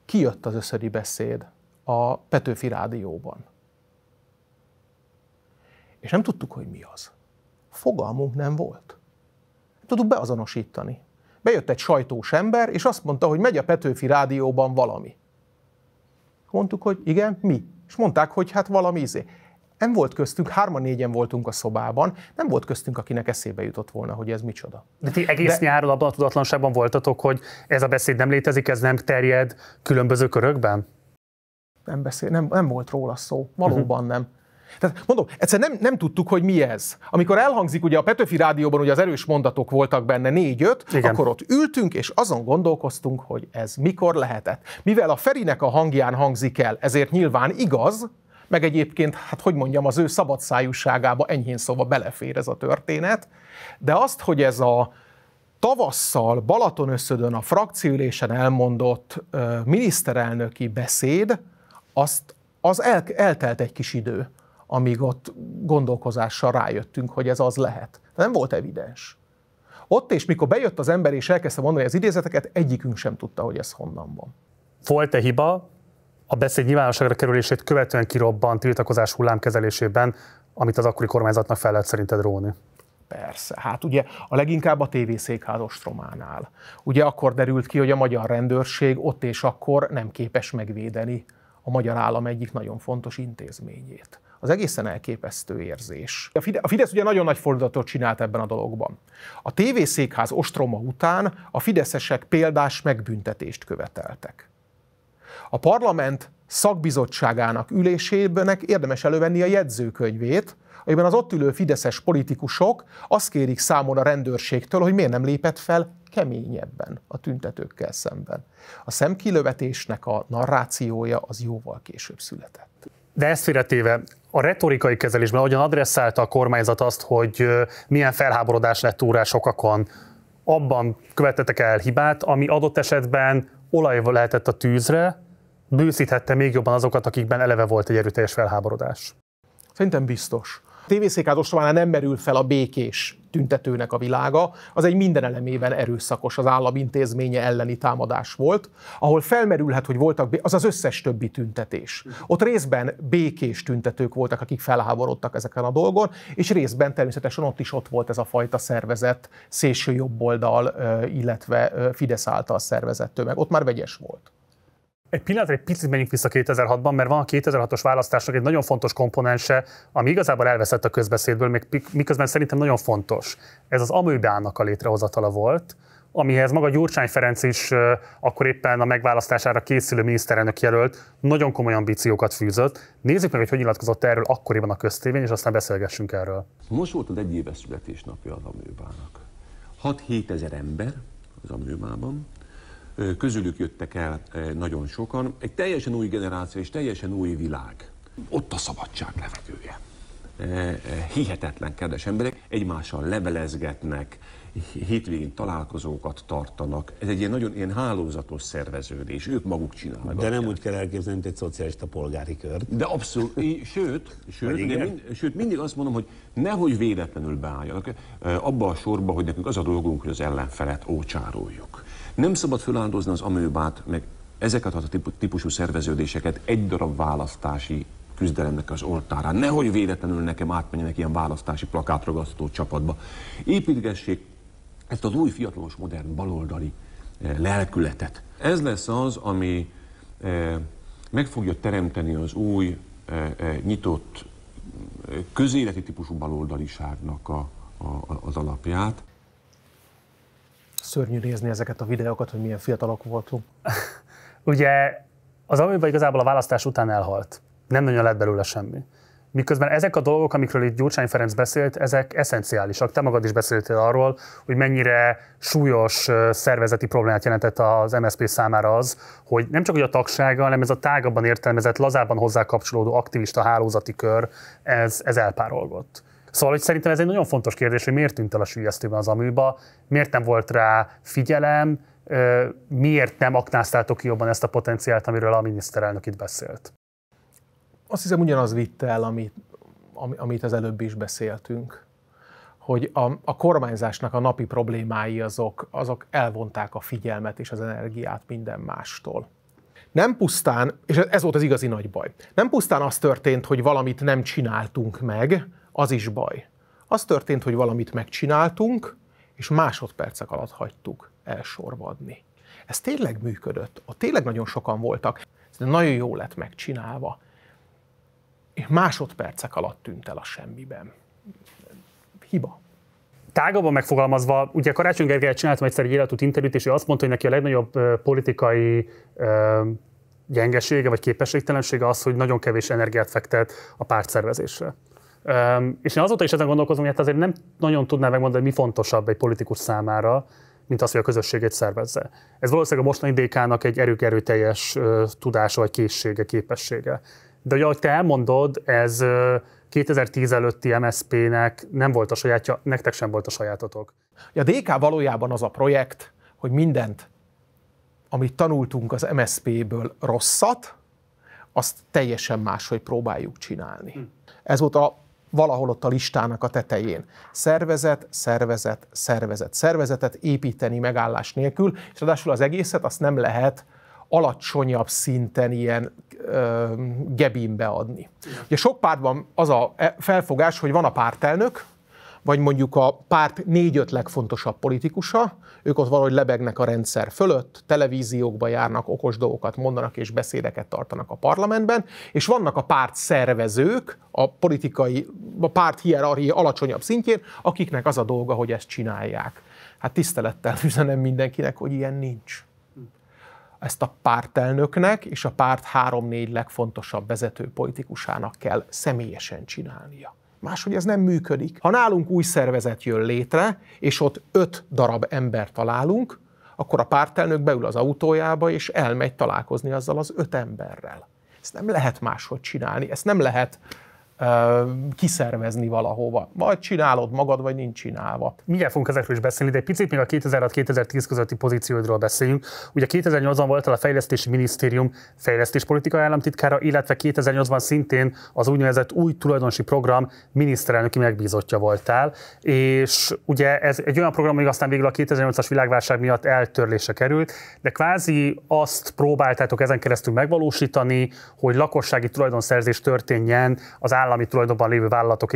kijött az összödi beszéd a Petőfi Rádióban. És nem tudtuk, hogy mi az. Fogalmunk nem volt. Nem tudtuk beazonosítani. Bejött egy sajtós ember, és azt mondta, hogy megy a Petőfi Rádióban valami. Mondtuk, hogy igen, mi? És mondták, hogy hát valami izé. Nem volt köztünk, hárman négyen voltunk a szobában, nem volt köztünk, akinek eszébe jutott volna, hogy ez micsoda. De ti egész De... nyáron abban a tudatlanságban voltatok, hogy ez a beszéd nem létezik, ez nem terjed különböző körökben? Nem, beszél, nem, nem volt róla szó, valóban uh-huh. nem. Tehát mondom, egyszerűen nem, nem tudtuk, hogy mi ez. Amikor elhangzik, ugye a Petőfi Rádióban ugye az erős mondatok voltak benne négy-öt, akkor ott ültünk, és azon gondolkoztunk, hogy ez mikor lehetett. Mivel a Ferinek a hangján hangzik el, ezért nyilván igaz, meg egyébként, hát hogy mondjam, az ő szabadszájúságába enyhén szóval belefér ez a történet, de azt, hogy ez a tavasszal összödön a frakciülésen elmondott ö, miniszterelnöki beszéd, azt, az el, eltelt egy kis idő, amíg ott gondolkozással rájöttünk, hogy ez az lehet. De nem volt evidens. Ott és mikor bejött az ember és elkezdte mondani az idézeteket, egyikünk sem tudta, hogy ez honnan van. Volt-e hiba a beszéd nyilvánosságra kerülését követően kirobban tiltakozás hullámkezelésében, amit az akkori kormányzatnak fel lehet szerinted róni. Persze, hát ugye a leginkább a TV székház ostrománál. Ugye akkor derült ki, hogy a magyar rendőrség ott és akkor nem képes megvédeni a magyar állam egyik nagyon fontos intézményét. Az egészen elképesztő érzés. A Fidesz ugye nagyon nagy fordulatot csinált ebben a dologban. A TV székház ostroma után a fideszesek példás megbüntetést követeltek. A parlament szakbizottságának ülésének érdemes elővenni a jegyzőkönyvét, amiben az ott ülő fideszes politikusok azt kérik számon a rendőrségtől, hogy miért nem lépett fel keményebben a tüntetőkkel szemben. A szemkilövetésnek a narrációja az jóval később született. De ezt félretéve, a retorikai kezelésben, ahogyan adresszálta a kormányzat azt, hogy milyen felháborodás lett úrá sokakon, abban követtetek el hibát, ami adott esetben olaj lehetett a tűzre, bőszíthette még jobban azokat, akikben eleve volt egy erőteljes felháborodás? Szerintem biztos. TVCK ostrománál nem merül fel a békés tüntetőnek a világa, az egy minden elemében erőszakos az állam intézménye elleni támadás volt, ahol felmerülhet, hogy voltak, az az összes többi tüntetés. Ott részben békés tüntetők voltak, akik felháborodtak ezeken a dolgon, és részben természetesen ott is ott volt ez a fajta szervezet, szélső jobboldal, illetve Fidesz által szervezett tömeg. Ott már vegyes volt egy pillanatra egy picit menjünk vissza 2006-ban, mert van a 2006-os választásnak egy nagyon fontos komponense, ami igazából elveszett a közbeszédből, még miközben szerintem nagyon fontos. Ez az amőbának a létrehozatala volt, amihez maga Gyurcsány Ferenc is akkor éppen a megválasztására készülő miniszterelnök jelölt nagyon komoly ambíciókat fűzött. Nézzük meg, hogy hogy nyilatkozott erről akkoriban a köztévén, és aztán beszélgessünk erről. Most volt az éves születésnapja az amőbának. 6-7 ezer ember az amőbában, közülük jöttek el nagyon sokan. Egy teljesen új generáció és teljesen új világ. Ott a szabadság levegője. Hihetetlen kedves emberek, egymással levelezgetnek, hétvégén találkozókat tartanak. Ez egy ilyen nagyon ilyen hálózatos szerveződés, ők maguk csinálnak. De nem úgy kell elképzelni, mint egy szocialista polgári kört. De abszolút, sőt, sőt, ugye, mind, sőt, mindig azt mondom, hogy nehogy véletlenül beálljanak abba a sorba, hogy nekünk az a dolgunk, hogy az ellenfelet ócsároljuk. Nem szabad föláldozni az amőbát, meg ezeket a típusú szerveződéseket egy darab választási küzdelemnek az oltárán. Nehogy véletlenül nekem átmenjenek ilyen választási plakátragasztó csapatba. Építgessék ezt az új fiatalos, modern, baloldali eh, lelkületet. Ez lesz az, ami eh, meg fogja teremteni az új, eh, nyitott, közéleti típusú baloldaliságnak a, a, az alapját szörnyű nézni ezeket a videókat, hogy milyen fiatalok voltunk. Ugye az amiben igazából a választás után elhalt. Nem nagyon lett belőle semmi. Miközben ezek a dolgok, amikről itt Gyurcsány Ferenc beszélt, ezek eszenciálisak. Te magad is beszéltél arról, hogy mennyire súlyos szervezeti problémát jelentett az MSZP számára az, hogy nem csak hogy a tagsága, hanem ez a tágabban értelmezett, lazában hozzá kapcsolódó aktivista hálózati kör, ez, ez elpárolgott. Szóval, hogy szerintem ez egy nagyon fontos kérdés, hogy miért tűnt el a sülyeztőben az aműba, miért nem volt rá figyelem, miért nem aknáztátok ki jobban ezt a potenciált, amiről a miniszterelnök itt beszélt? Azt hiszem ugyanaz vitte el, amit, amit az előbb is beszéltünk, hogy a, a kormányzásnak a napi problémái azok, azok elvonták a figyelmet és az energiát minden mástól. Nem pusztán, és ez volt az igazi nagy baj, nem pusztán az történt, hogy valamit nem csináltunk meg, az is baj. Az történt, hogy valamit megcsináltunk, és másodpercek alatt hagytuk elsorvadni. Ez tényleg működött, ott tényleg nagyon sokan voltak, Ez nagyon jó lett megcsinálva. És másodpercek alatt tűnt el a semmiben. Hiba tágabban megfogalmazva, ugye Karácsony Gergelyet csináltam egyszer egy életút interjút, és ő azt mondta, hogy neki a legnagyobb politikai gyengesége vagy képességtelensége az, hogy nagyon kevés energiát fektet a pártszervezésre. Üm, és én azóta is ezen gondolkozom, hogy hát azért nem nagyon tudná megmondani, hogy mi fontosabb egy politikus számára, mint az, hogy a közösségét szervezze. Ez valószínűleg a mostani DK-nak egy erők erőteljes tudása, vagy készsége, képessége. De ugye, ahogy te elmondod, ez uh, 2010 előtti MSZP-nek nem volt a sajátja, nektek sem volt a sajátotok. A DK valójában az a projekt, hogy mindent, amit tanultunk az MSZP-ből rosszat, azt teljesen máshogy próbáljuk csinálni. Hm. Ez volt a valahol ott a listának a tetején. Szervezet, szervezet, szervezet, szervezetet építeni megállás nélkül, és ráadásul az egészet azt nem lehet alacsonyabb szinten ilyen ö, gebimbe adni. Ugye sok pártban az a e, felfogás, hogy van a pártelnök, vagy mondjuk a párt négy-öt legfontosabb politikusa, ők ott valahogy lebegnek a rendszer fölött, televíziókba járnak, okos dolgokat mondanak és beszédeket tartanak a parlamentben, és vannak a párt szervezők, a politikai, a párt hierarchia alacsonyabb szintjén, akiknek az a dolga, hogy ezt csinálják. Hát tisztelettel üzenem mindenkinek, hogy ilyen nincs ezt a pártelnöknek és a párt három-négy legfontosabb vezető politikusának kell személyesen csinálnia. Máshogy ez nem működik. Ha nálunk új szervezet jön létre, és ott öt darab ember találunk, akkor a pártelnök beül az autójába, és elmegy találkozni azzal az öt emberrel. Ezt nem lehet máshogy csinálni, ezt nem lehet kiszervezni valahova. Vagy csinálod magad, vagy nincs csinálva. Mindjárt fogunk ezekről is beszélni, de egy picit még a 2006-2010 közötti pozícióidról beszéljünk. Ugye 2008-ban voltál a Fejlesztési Minisztérium fejlesztéspolitika államtitkára, illetve 2008-ban szintén az úgynevezett új tulajdonosi program miniszterelnöki megbízottja voltál. És ugye ez egy olyan program, ami aztán végül a 2008-as világválság miatt eltörlése került, de kvázi azt próbáltátok ezen keresztül megvalósítani, hogy lakossági tulajdonszerzés történjen az állam állami tulajdonban lévő vállalatok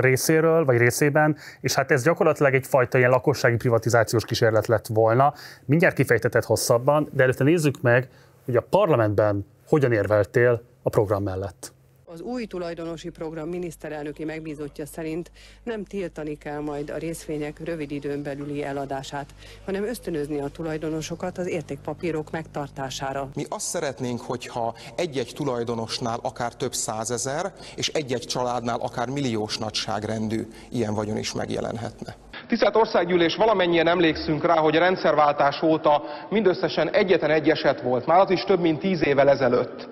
részéről, vagy részében, és hát ez gyakorlatilag egyfajta ilyen lakossági privatizációs kísérlet lett volna. Mindjárt kifejtetett hosszabban, de előtte nézzük meg, hogy a parlamentben hogyan érveltél a program mellett. Az új tulajdonosi program miniszterelnöki megbízottja szerint nem tiltani kell majd a részvények rövid időn belüli eladását, hanem ösztönözni a tulajdonosokat az értékpapírok megtartására. Mi azt szeretnénk, hogyha egy-egy tulajdonosnál akár több százezer, és egy-egy családnál akár milliós nagyságrendű ilyen vagyon is megjelenhetne. Tisztelt Országgyűlés, valamennyien emlékszünk rá, hogy a rendszerváltás óta mindösszesen egyetlen egy eset volt, már az is több mint tíz évvel ezelőtt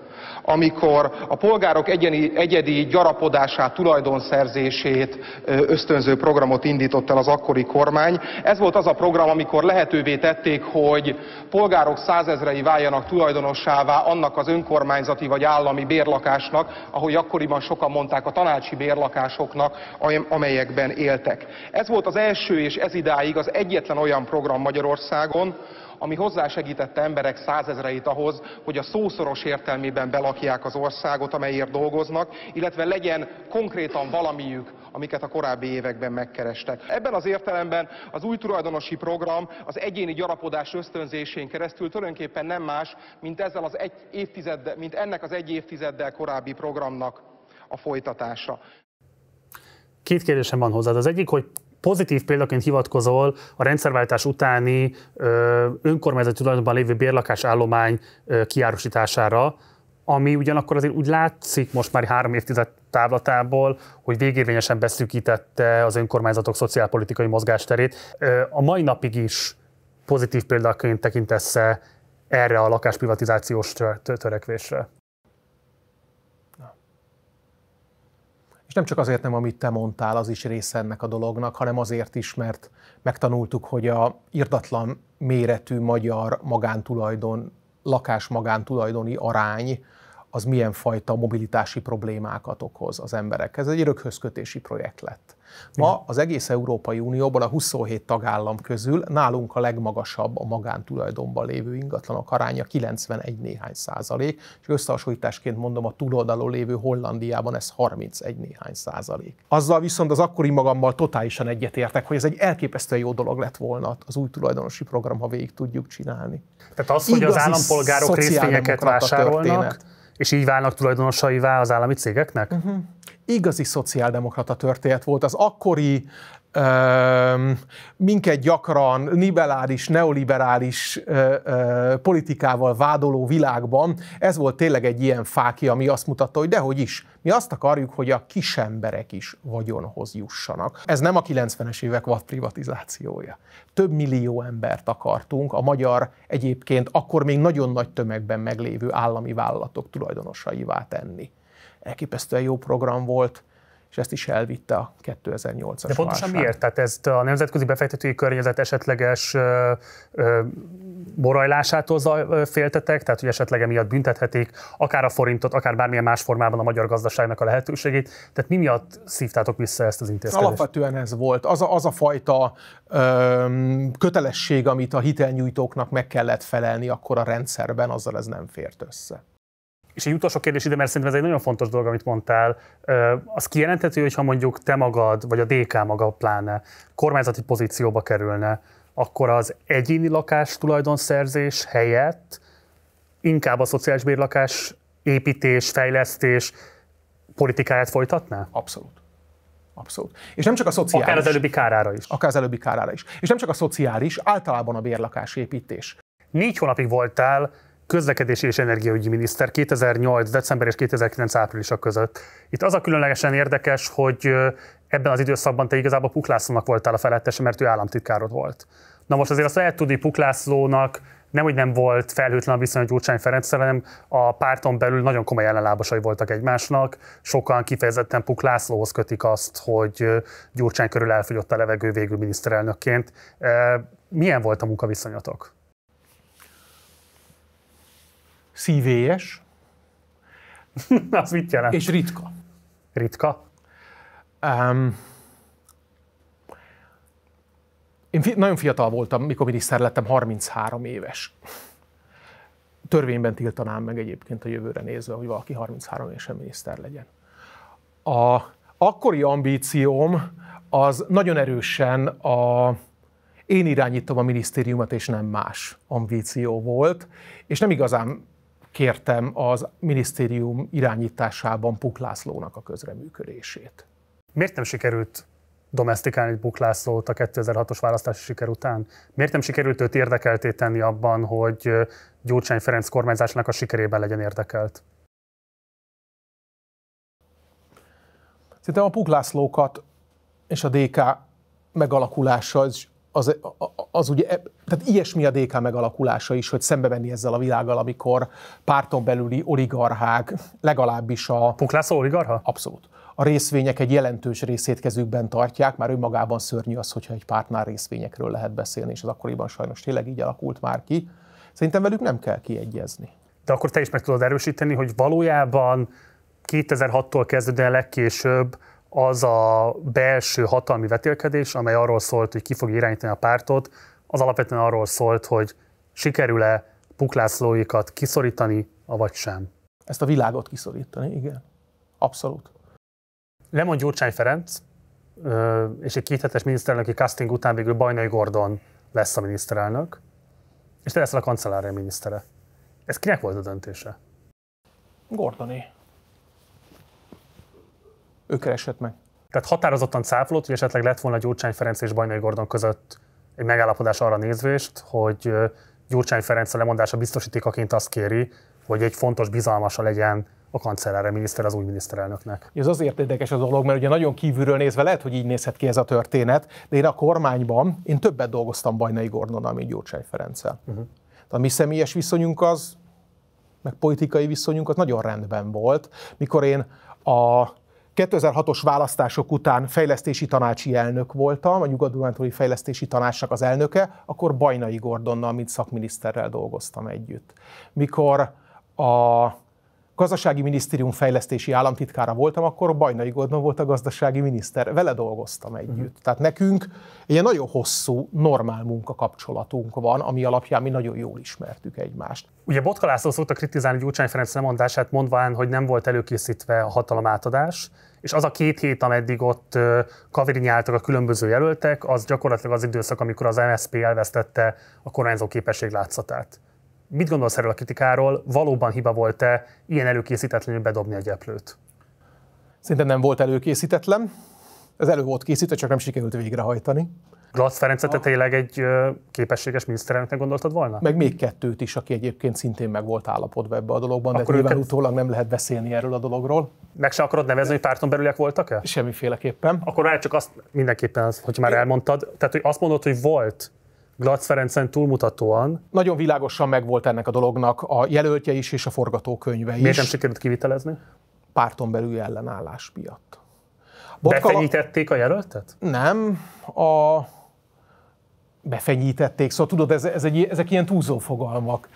amikor a polgárok egyeni, egyedi gyarapodását, tulajdonszerzését ösztönző programot indított el az akkori kormány. Ez volt az a program, amikor lehetővé tették, hogy polgárok százezrei váljanak tulajdonossává annak az önkormányzati vagy állami bérlakásnak, ahogy akkoriban sokan mondták, a tanácsi bérlakásoknak, amelyekben éltek. Ez volt az első és ez idáig az egyetlen olyan program Magyarországon, ami hozzásegítette emberek százezreit ahhoz, hogy a szószoros értelmében belakják az országot, amelyért dolgoznak, illetve legyen konkrétan valamiük, amiket a korábbi években megkerestek. Ebben az értelemben az új tulajdonosi program az egyéni gyarapodás ösztönzésén keresztül tulajdonképpen nem más, mint, ezzel az egy évtizeddel, mint ennek az egy évtizeddel korábbi programnak a folytatása. Két kérdésem van hozzád. Az egyik, hogy pozitív példaként hivatkozol a rendszerváltás utáni önkormányzati tulajdonban lévő bérlakás állomány kiárusítására, ami ugyanakkor azért úgy látszik most már három évtized távlatából, hogy végérvényesen beszűkítette az önkormányzatok szociálpolitikai mozgásterét. A mai napig is pozitív példaként tekintesz erre a lakásprivatizációs törekvésre? nem csak azért nem, amit te mondtál, az is része ennek a dolognak, hanem azért is, mert megtanultuk, hogy a irdatlan méretű magyar magántulajdon, lakás magántulajdoni arány, az milyen fajta mobilitási problémákat okoz az emberekhez. Ez egy röghözkötési projekt lett. Ma az egész Európai Unióból a 27 tagállam közül nálunk a legmagasabb a magántulajdonban lévő ingatlanok aránya 91 néhány százalék, és összehasonlításként mondom a túloldalon lévő Hollandiában ez 31 néhány százalék. Azzal viszont az akkori magammal totálisan egyetértek, hogy ez egy elképesztően jó dolog lett volna az új tulajdonosi program, ha végig tudjuk csinálni. Tehát az, Igazi hogy az állampolgárok részvényeket vásárolnak, és így válnak tulajdonosaivá az állami cégeknek? Uh-huh igazi szociáldemokrata történet volt. Az akkori minket gyakran liberális, neoliberális politikával vádoló világban ez volt tényleg egy ilyen fáki, ami azt mutatta, hogy dehogy is. Mi azt akarjuk, hogy a kis emberek is vagyonhoz jussanak. Ez nem a 90-es évek vad privatizációja. Több millió embert akartunk a magyar egyébként akkor még nagyon nagy tömegben meglévő állami vállalatok tulajdonosaivá tenni elképesztően jó program volt, és ezt is elvitte a 2008-as De pontosan válság. miért? Tehát ezt a nemzetközi befektetői környezet esetleges ö, ö, borajlásától féltetek, tehát hogy esetleg emiatt büntethetik akár a forintot, akár bármilyen más formában a magyar gazdaságnak a lehetőségét. Tehát mi miatt szívtátok vissza ezt az intézkedést? Alapvetően ez volt. Az a, az a fajta ö, kötelesség, amit a hitelnyújtóknak meg kellett felelni akkor a rendszerben, azzal ez nem fért össze. És egy utolsó kérdés ide, mert szerintem ez egy nagyon fontos dolog, amit mondtál. Az kijelenthető, hogy ha mondjuk te magad, vagy a DK maga pláne kormányzati pozícióba kerülne, akkor az egyéni lakás tulajdonszerzés helyett inkább a szociális bérlakás építés, fejlesztés politikáját folytatná? Abszolút. Abszolút. És nem csak a szociális. Akár az előbbi kárára is. Akár az előbbi kárára is. És nem csak a szociális, általában a bérlakás építés. Négy hónapig voltál közlekedési és energiaügyi miniszter 2008. december és 2009. áprilisa között. Itt az a különlegesen érdekes, hogy ebben az időszakban te igazából Puklászlónak voltál a felettese, mert ő államtitkárod volt. Na most azért azt lehet tudni, Puklászlónak nem, úgy nem volt felhőtlen a viszony Gyurcsány Ferenc hanem a párton belül nagyon komoly ellenlábasai voltak egymásnak. Sokan kifejezetten Puk Lászlóhoz kötik azt, hogy Gyurcsány körül elfogyott a levegő végül miniszterelnökként. Milyen volt a munkaviszonyatok? szívélyes. Az mit jelent? És ritka. Ritka. Um, én fi- nagyon fiatal voltam, mikor miniszter lettem, 33 éves. Törvényben tiltanám meg egyébként a jövőre nézve, hogy valaki 33 évesen miniszter legyen. A akkori ambícióm az nagyon erősen a én irányítom a minisztériumot, és nem más ambíció volt, és nem igazán kértem az minisztérium irányításában Puklászlónak a közreműködését. Miért nem sikerült domestikálni Puklászlót a 2006-os választási siker után? Miért nem sikerült őt érdekelté tenni abban, hogy Gyurcsány Ferenc kormányzásnak a sikerében legyen érdekelt? Szerintem a Puklászlókat és a DK megalakulása az az, az ugye, e, tehát ilyesmi a DK megalakulása is, hogy szembe menni ezzel a világgal, amikor párton belüli oligarchák, legalábbis a... Puklászó oligarha? Abszolút. A részvények egy jelentős részét kezükben tartják, már önmagában szörnyű az, hogyha egy pártnál részvényekről lehet beszélni, és az akkoriban sajnos tényleg így alakult már ki. Szerintem velük nem kell kiegyezni. De akkor te is meg tudod erősíteni, hogy valójában 2006-tól kezdődően legkésőbb az a belső hatalmi vetélkedés, amely arról szólt, hogy ki fog irányítani a pártot, az alapvetően arról szólt, hogy sikerül-e puklászlóikat kiszorítani, avagy sem. Ezt a világot kiszorítani, igen. Abszolút. Lemond Gyurcsány Ferenc, és egy kéthetes miniszterelnöki casting után végül Bajnai Gordon lesz a miniszterelnök, és te leszel a kancellária minisztere. Ez kinek volt a döntése? Gordoni ő keresett meg. Tehát határozottan cáfolt, hogy esetleg lett volna Gyurcsány Ferenc és Bajnai Gordon között egy megállapodás arra nézvést, hogy Gyurcsány Ferenc a lemondása biztosítékaként azt kéri, hogy egy fontos bizalmasa legyen a kancellára miniszter az új miniszterelnöknek. Ez azért érdekes a dolog, mert ugye nagyon kívülről nézve lehet, hogy így nézhet ki ez a történet, de én a kormányban, én többet dolgoztam Bajnai Gordonnal, mint Gyurcsány Ferenccel. Uh-huh. Tehát a mi személyes viszonyunk az, meg politikai viszonyunk az nagyon rendben volt. Mikor én a 2006-os választások után fejlesztési tanácsi elnök voltam, a nyugat fejlesztési tanácsnak az elnöke, akkor Bajnai Gordonnal, mint szakminiszterrel dolgoztam együtt. Mikor a gazdasági minisztérium fejlesztési államtitkára voltam, akkor Bajnai Gordon volt a gazdasági miniszter, vele dolgoztam mhm. együtt. Uh-huh. Tehát nekünk ilyen nagyon hosszú, normál munka kapcsolatunk van, ami alapján mi nagyon jól ismertük egymást. Ugye Botka László szokta kritizálni Gyurcsány Ferenc lemondását, mondván, hogy nem volt előkészítve a átadás és az a két hét, ameddig ott kavirinyáltak a különböző jelöltek, az gyakorlatilag az időszak, amikor az MSZP elvesztette a kormányzó képesség látszatát. Mit gondolsz erről a kritikáról? Valóban hiba volt-e ilyen előkészítetlenül bedobni a gyeplőt? Szerintem nem volt előkészítetlen. Ez elő volt készítve, csak nem sikerült végrehajtani. Lac Ferencet te tényleg egy képességes miniszterelnöknek gondoltad volna? Meg még kettőt is, aki egyébként szintén meg volt állapodva ebbe a dologban, Akkor de őket... utólag nem lehet beszélni erről a dologról. Meg se akarod nevezni, hogy párton belüliek voltak-e? Semmiféleképpen. Akkor már csak azt mindenképpen, az, hogy már elmondtad, tehát hogy azt mondod, hogy volt Glac Ferencen túlmutatóan. Nagyon világosan megvolt ennek a dolognak a jelöltje is és a forgatókönyve is. Miért nem sikerült kivitelezni? Párton belüli ellenállás miatt. Botka... Befenyítették a jelöltet? Nem. A befenyítették, szóval tudod, ez, ez egy, ezek ilyen túlzó fogalmak.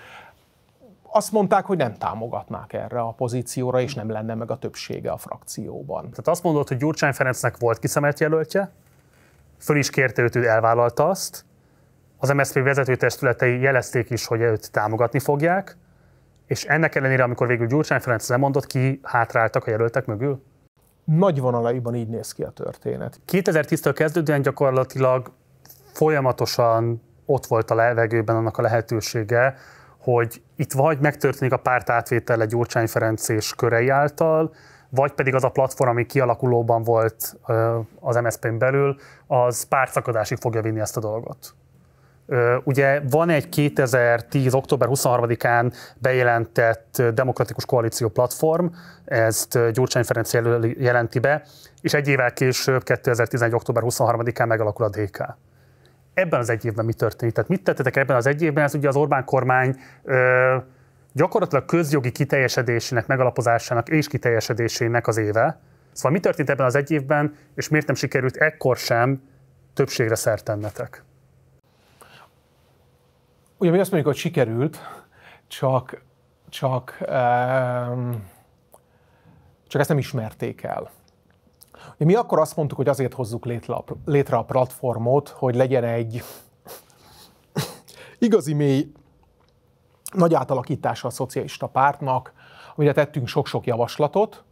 Azt mondták, hogy nem támogatnák erre a pozícióra, és nem lenne meg a többsége a frakcióban. Tehát azt mondod, hogy Gyurcsány Ferencnek volt kiszemelt jelöltje, föl is kérte őt, ő elvállalta azt, az MSZP vezetőtestületei jelezték is, hogy őt támogatni fogják, és ennek ellenére, amikor végül Gyurcsány Ferenc lemondott, ki hátráltak a jelöltek mögül? Nagy vonalaiban így néz ki a történet. 2010-től kezdődően gyakorlatilag folyamatosan ott volt a levegőben annak a lehetősége, hogy itt vagy megtörténik a párt átvétele Gyurcsány Ferenc és körei által, vagy pedig az a platform, ami kialakulóban volt az MSZP-n belül, az pártszakadásig fogja vinni ezt a dolgot. Ugye van egy 2010. október 23-án bejelentett demokratikus koalíció platform, ezt Gyurcsány Ferenc jelenti be, és egy évvel később, 2011. október 23-án megalakul a DK ebben az egy évben mi történik? Tehát mit tettetek ebben az egy évben? Ez hát ugye az Orbán kormány ö, gyakorlatilag közjogi kiteljesedésének, megalapozásának és kiteljesedésének az éve. Szóval mi történt ebben az egy évben, és miért nem sikerült ekkor sem többségre szert tennetek? Ugye mi azt mondjuk, hogy sikerült, csak, csak, um, csak ezt nem ismerték el. Mi akkor azt mondtuk, hogy azért hozzuk létre a, létre a platformot, hogy legyen egy igazi mély nagy átalakítása a szocialista pártnak, amire tettünk sok-sok javaslatot,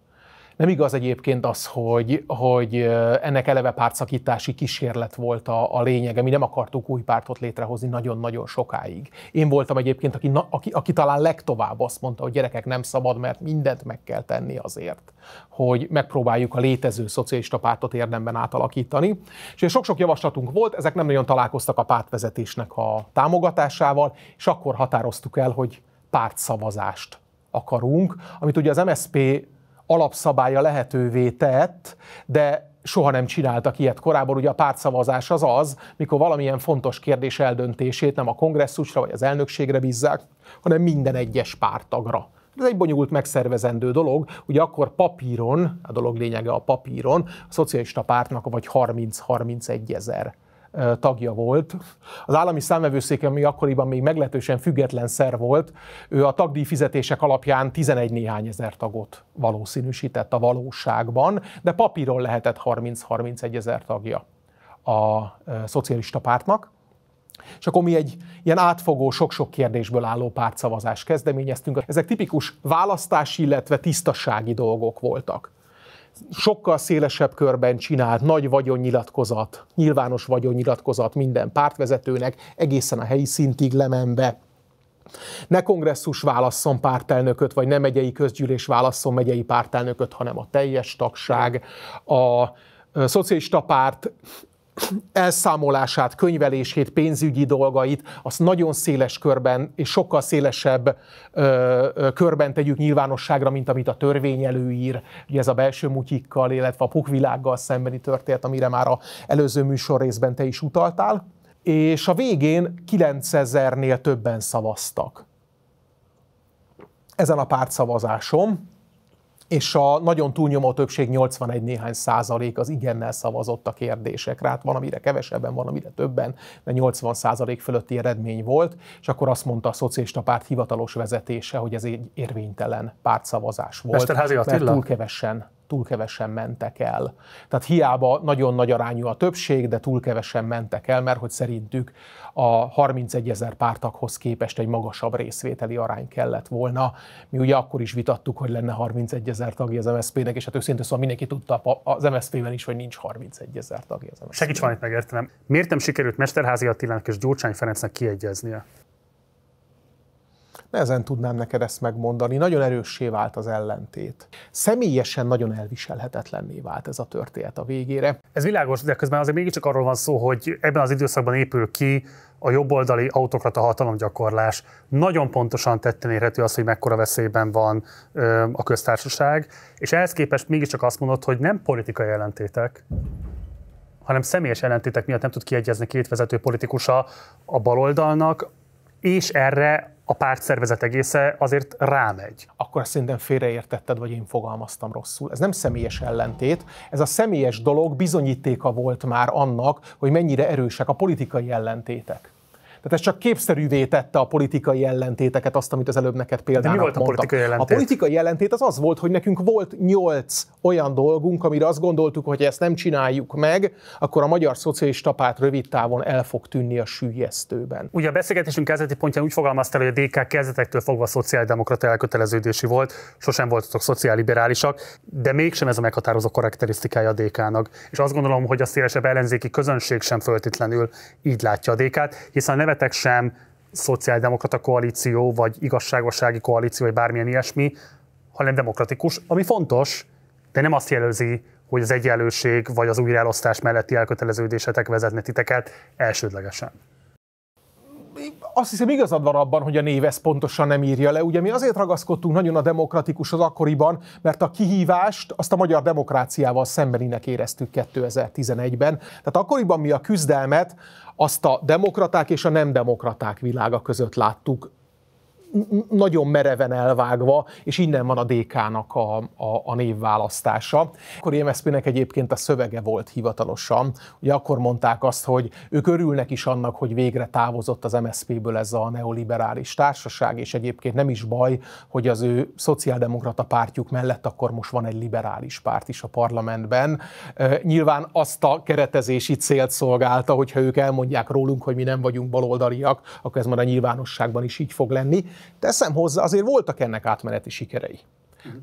nem igaz egyébként az, hogy, hogy ennek eleve pártszakítási kísérlet volt a, a lényege. Mi nem akartuk új pártot létrehozni nagyon-nagyon sokáig. Én voltam egyébként, aki, aki, aki talán legtovább azt mondta, hogy gyerekek nem szabad, mert mindent meg kell tenni azért, hogy megpróbáljuk a létező szocialista pártot érdemben átalakítani. És sok-sok javaslatunk volt, ezek nem nagyon találkoztak a pártvezetésnek a támogatásával, és akkor határoztuk el, hogy pártszavazást akarunk, amit ugye az MSP alapszabálya lehetővé tett, de soha nem csináltak ilyet korábban. Ugye a pártszavazás az az, mikor valamilyen fontos kérdés eldöntését nem a kongresszusra vagy az elnökségre bízzák, hanem minden egyes pártagra. Ez egy bonyolult megszervezendő dolog, ugye akkor papíron, a dolog lényege a papíron, a szocialista pártnak vagy 30-31 ezer tagja volt. Az állami számvevőszék, ami akkoriban még meglehetősen független szer volt, ő a tagdíj fizetések alapján 11 néhány ezer tagot valószínűsített a valóságban, de papíron lehetett 30-31 ezer tagja a szocialista pártnak. És akkor mi egy ilyen átfogó, sok-sok kérdésből álló pártszavazást kezdeményeztünk. Ezek tipikus választási, illetve tisztasági dolgok voltak sokkal szélesebb körben csinált nagy vagyonnyilatkozat, nyilvános vagyonnyilatkozat minden pártvezetőnek, egészen a helyi szintig lemenve ne kongresszus válasszon pártelnököt, vagy ne megyei közgyűlés válasszon megyei pártelnököt, hanem a teljes tagság, a szocialista párt elszámolását, könyvelését, pénzügyi dolgait, azt nagyon széles körben és sokkal szélesebb ö, ö, körben tegyük nyilvánosságra, mint amit a törvény előír. Ugye ez a belső mutyikkal, illetve a pukvilággal szembeni történet, amire már a előző műsor részben te is utaltál. És a végén 9000-nél többen szavaztak. Ezen a pártszavazásom és a nagyon túlnyomó többség 81 néhány százalék az igennel szavazott a kérdésekre. Hát van, amire kevesebben, van, amire többen, de 80 százalék fölötti eredmény volt, és akkor azt mondta a szocialista párt hivatalos vezetése, hogy ez egy érvénytelen pártszavazás volt. Mesterházi Attila? Mert túl kevesen túl kevesen mentek el. Tehát hiába nagyon nagy arányú a többség, de túl kevesen mentek el, mert hogy szerintük a 31 ezer pártakhoz képest egy magasabb részvételi arány kellett volna. Mi ugye akkor is vitattuk, hogy lenne 31 ezer tagja az MSZP-nek, és hát őszintén szóval mindenki tudta az MSZP-ben is, hogy nincs 31 ezer tagja az MSZP-nek. Segíts valamit megértenem. Miért nem sikerült Mesterházi Attilának és Gyurcsány Ferencnek kiegyeznie? Nehezen tudnám neked ezt megmondani, nagyon erőssé vált az ellentét. Személyesen nagyon elviselhetetlenné vált ez a történet a végére. Ez világos, de közben azért mégiscsak arról van szó, hogy ebben az időszakban épül ki a jobboldali autokrata hatalomgyakorlás. Nagyon pontosan tetten érhető az, hogy mekkora veszélyben van ö, a köztársaság, és ehhez képest mégiscsak azt mondod, hogy nem politikai ellentétek, hanem személyes ellentétek miatt nem tud kiegyezni két vezető politikusa a baloldalnak, és erre a pártszervezet egésze azért rámegy. Akkor szerintem félreértetted, vagy én fogalmaztam rosszul. Ez nem személyes ellentét, ez a személyes dolog bizonyítéka volt már annak, hogy mennyire erősek a politikai ellentétek. Tehát ez csak képszerűvé tette a politikai ellentéteket, azt, amit az előbb neked például mi volt mondtam. a politikai ellentét? A politikai ellentét az az volt, hogy nekünk volt nyolc olyan dolgunk, amire azt gondoltuk, hogy ezt nem csináljuk meg, akkor a magyar szocialista párt rövid távon el fog tűnni a sűjesztőben. Ugye a beszélgetésünk kezdeti pontján úgy fogalmaztál, hogy a DK kezdetektől fogva szociáldemokrata elköteleződési volt, sosem voltatok szociálliberálisak, de mégsem ez a meghatározó karakterisztikája a DK-nak. És azt gondolom, hogy a szélesebb ellenzéki közönség sem föltétlenül így látja a DK-t, hiszen nem nevetek sem, szociáldemokrata koalíció, vagy igazságosági koalíció, vagy bármilyen ilyesmi, hanem demokratikus, ami fontos, de nem azt jelözi, hogy az egyenlőség vagy az újraelosztás melletti elköteleződésetek vezetne titeket elsődlegesen azt hiszem igazad van abban, hogy a név ezt pontosan nem írja le. Ugye mi azért ragaszkodtunk nagyon a demokratikus az akkoriban, mert a kihívást azt a magyar demokráciával szembeninek éreztük 2011-ben. Tehát akkoriban mi a küzdelmet azt a demokraták és a nem demokraták világa között láttuk nagyon mereven elvágva, és innen van a DK-nak a, a, a névválasztása. Akkor MSZP-nek egyébként a szövege volt hivatalosan. Ugye akkor mondták azt, hogy ők örülnek is annak, hogy végre távozott az MSZP-ből ez a neoliberális társaság, és egyébként nem is baj, hogy az ő szociáldemokrata pártjuk mellett akkor most van egy liberális párt is a parlamentben. Nyilván azt a keretezési célt szolgálta, hogyha ők elmondják rólunk, hogy mi nem vagyunk baloldaliak, akkor ez már a nyilvánosságban is így fog lenni. Teszem hozzá, azért voltak ennek átmeneti sikerei.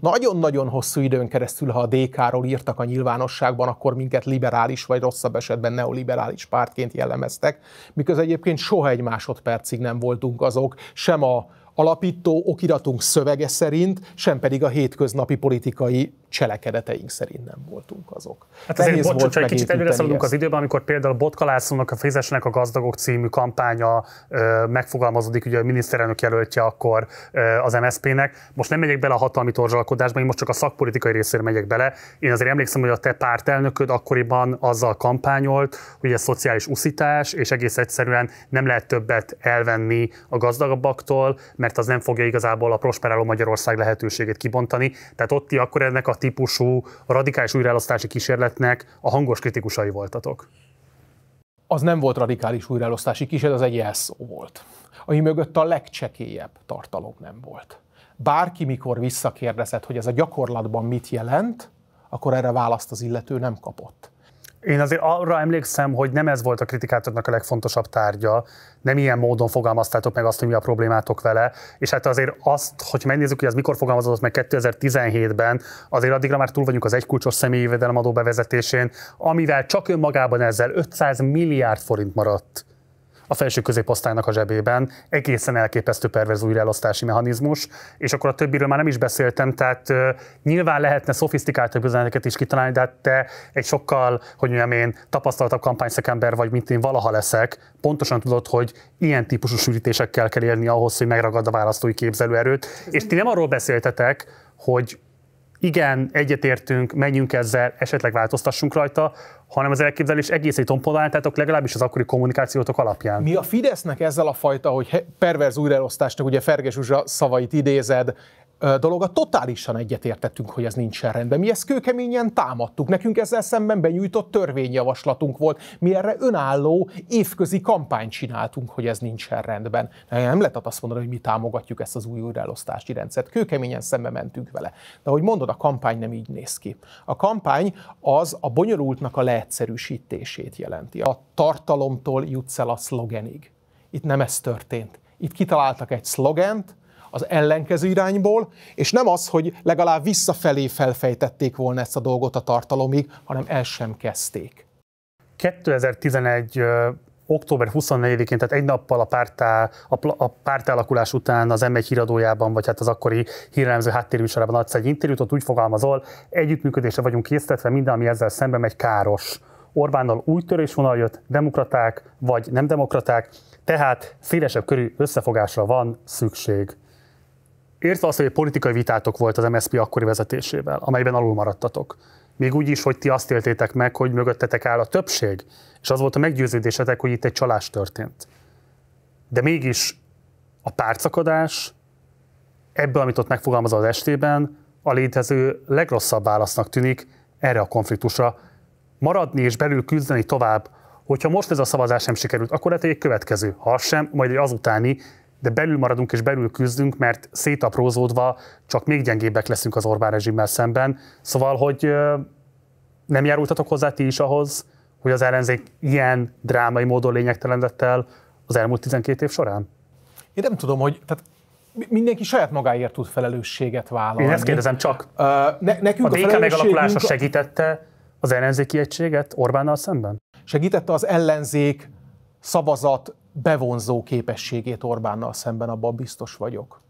Nagyon-nagyon hosszú időn keresztül, ha a DK-ról írtak a nyilvánosságban, akkor minket liberális vagy rosszabb esetben neoliberális pártként jellemeztek, miközben egyébként soha egy másodpercig nem voltunk azok, sem a alapító okiratunk szövege szerint, sem pedig a hétköznapi politikai cselekedeteink szerint nem voltunk azok. Hát azért, Nehéz bocsánat, egy kicsit előre szaladunk az időben, amikor például Lászlónak a Fézesnek a Gazdagok című kampánya ö, megfogalmazódik, ugye a miniszterelnök jelöltje akkor ö, az MSZP-nek. Most nem megyek bele a hatalmi torzsalkodásba, én most csak a szakpolitikai részére megyek bele. Én azért emlékszem, hogy a te pártelnököd akkoriban azzal kampányolt, hogy ez szociális uszítás, és egész egyszerűen nem lehet többet elvenni a gazdagabbaktól, mert az nem fogja igazából a prosperáló Magyarország lehetőségét kibontani. Tehát ott ti akkor ennek a típusú radikális újraelosztási kísérletnek a hangos kritikusai voltatok. Az nem volt radikális újraelosztási kísérlet, az egy jelszó volt, ami mögött a legcsekélyebb tartalom nem volt. Bárki, mikor visszakérdezett, hogy ez a gyakorlatban mit jelent, akkor erre választ az illető nem kapott. Én azért arra emlékszem, hogy nem ez volt a kritikátoknak a legfontosabb tárgya, nem ilyen módon fogalmaztátok meg azt, hogy mi a problémátok vele, és hát azért azt, hogy megnézzük, hogy az mikor fogalmazódott meg 2017-ben, azért addigra már túl vagyunk az egykulcsos személyi jövedelemadó bevezetésén, amivel csak önmagában ezzel 500 milliárd forint maradt a felső középosztálynak a zsebében. Egészen elképesztő perverz újraelosztási mechanizmus, és akkor a többiről már nem is beszéltem, tehát nyilván lehetne szofisztikáltabb üzeneteket is kitalálni, de hát te egy sokkal, hogy mondjam én, tapasztaltabb kampányszakember vagy, mint én valaha leszek, pontosan tudod, hogy ilyen típusú sűrítésekkel kell élni ahhoz, hogy megragad a választói képzelőerőt. És ti nem arról beszéltetek, hogy igen, egyetértünk, menjünk ezzel, esetleg változtassunk rajta, hanem az elképzelés egy tomponáltátok legalábbis az akkori kommunikációtok alapján. Mi a Fidesznek ezzel a fajta, hogy perverz újraelosztásnak, ugye Ferges Uzsa szavait idézed, dolog, totálisan egyetértettünk, hogy ez nincsen rendben. Mi ezt kőkeményen támadtuk. Nekünk ezzel szemben benyújtott törvényjavaslatunk volt. Mi erre önálló évközi kampányt csináltunk, hogy ez nincsen rendben. Nem lehet azt mondani, hogy mi támogatjuk ezt az új újraelosztási rendszert. Kőkeményen szembe mentünk vele. De ahogy mondod, a kampány nem így néz ki. A kampány az a bonyolultnak a leegyszerűsítését jelenti. A tartalomtól jutsz el a szlogenig. Itt nem ez történt. Itt kitaláltak egy szlogent, az ellenkező irányból, és nem az, hogy legalább visszafelé felfejtették volna ezt a dolgot a tartalomig, hanem el sem kezdték. 2011 október 24-én, tehát egy nappal a, pártá, a, pl- a után az M1 híradójában, vagy hát az akkori hírelemző háttérműsorában adsz egy interjút, ott úgy fogalmazol, együttműködésre vagyunk készítve, minden, ami ezzel szemben megy, káros. Orbánnal új törésvonal jött, demokraták vagy nem demokraták, tehát szélesebb körű összefogásra van szükség. Érte azt, hogy politikai vitátok volt az MSZP akkori vezetésével, amelyben alul maradtatok. Még úgy is, hogy ti azt éltétek meg, hogy mögöttetek áll a többség, és az volt a meggyőződésetek, hogy itt egy csalás történt. De mégis a pártszakadás ebből, amit ott megfogalmazol az estében, a létező legrosszabb válasznak tűnik erre a konfliktusra. Maradni és belül küzdeni tovább, hogyha most ez a szavazás nem sikerült, akkor lehet, hogy egy következő, ha sem, majd egy azutáni, de belül maradunk és belül küzdünk, mert szétaprózódva csak még gyengébbek leszünk az Orbán rezsimmel szemben. Szóval, hogy nem járultatok hozzá ti is ahhoz, hogy az ellenzék ilyen drámai módon lényegtelen lett el az elmúlt 12 év során? Én nem tudom, hogy tehát mindenki saját magáért tud felelősséget vállalni. Én ezt kérdezem csak. Uh, ne, nekünk a DK a megalakulása segítette az ellenzéki egységet Orbánnal szemben? Segítette az ellenzék szavazat bevonzó képességét Orbánnal szemben, abban biztos vagyok.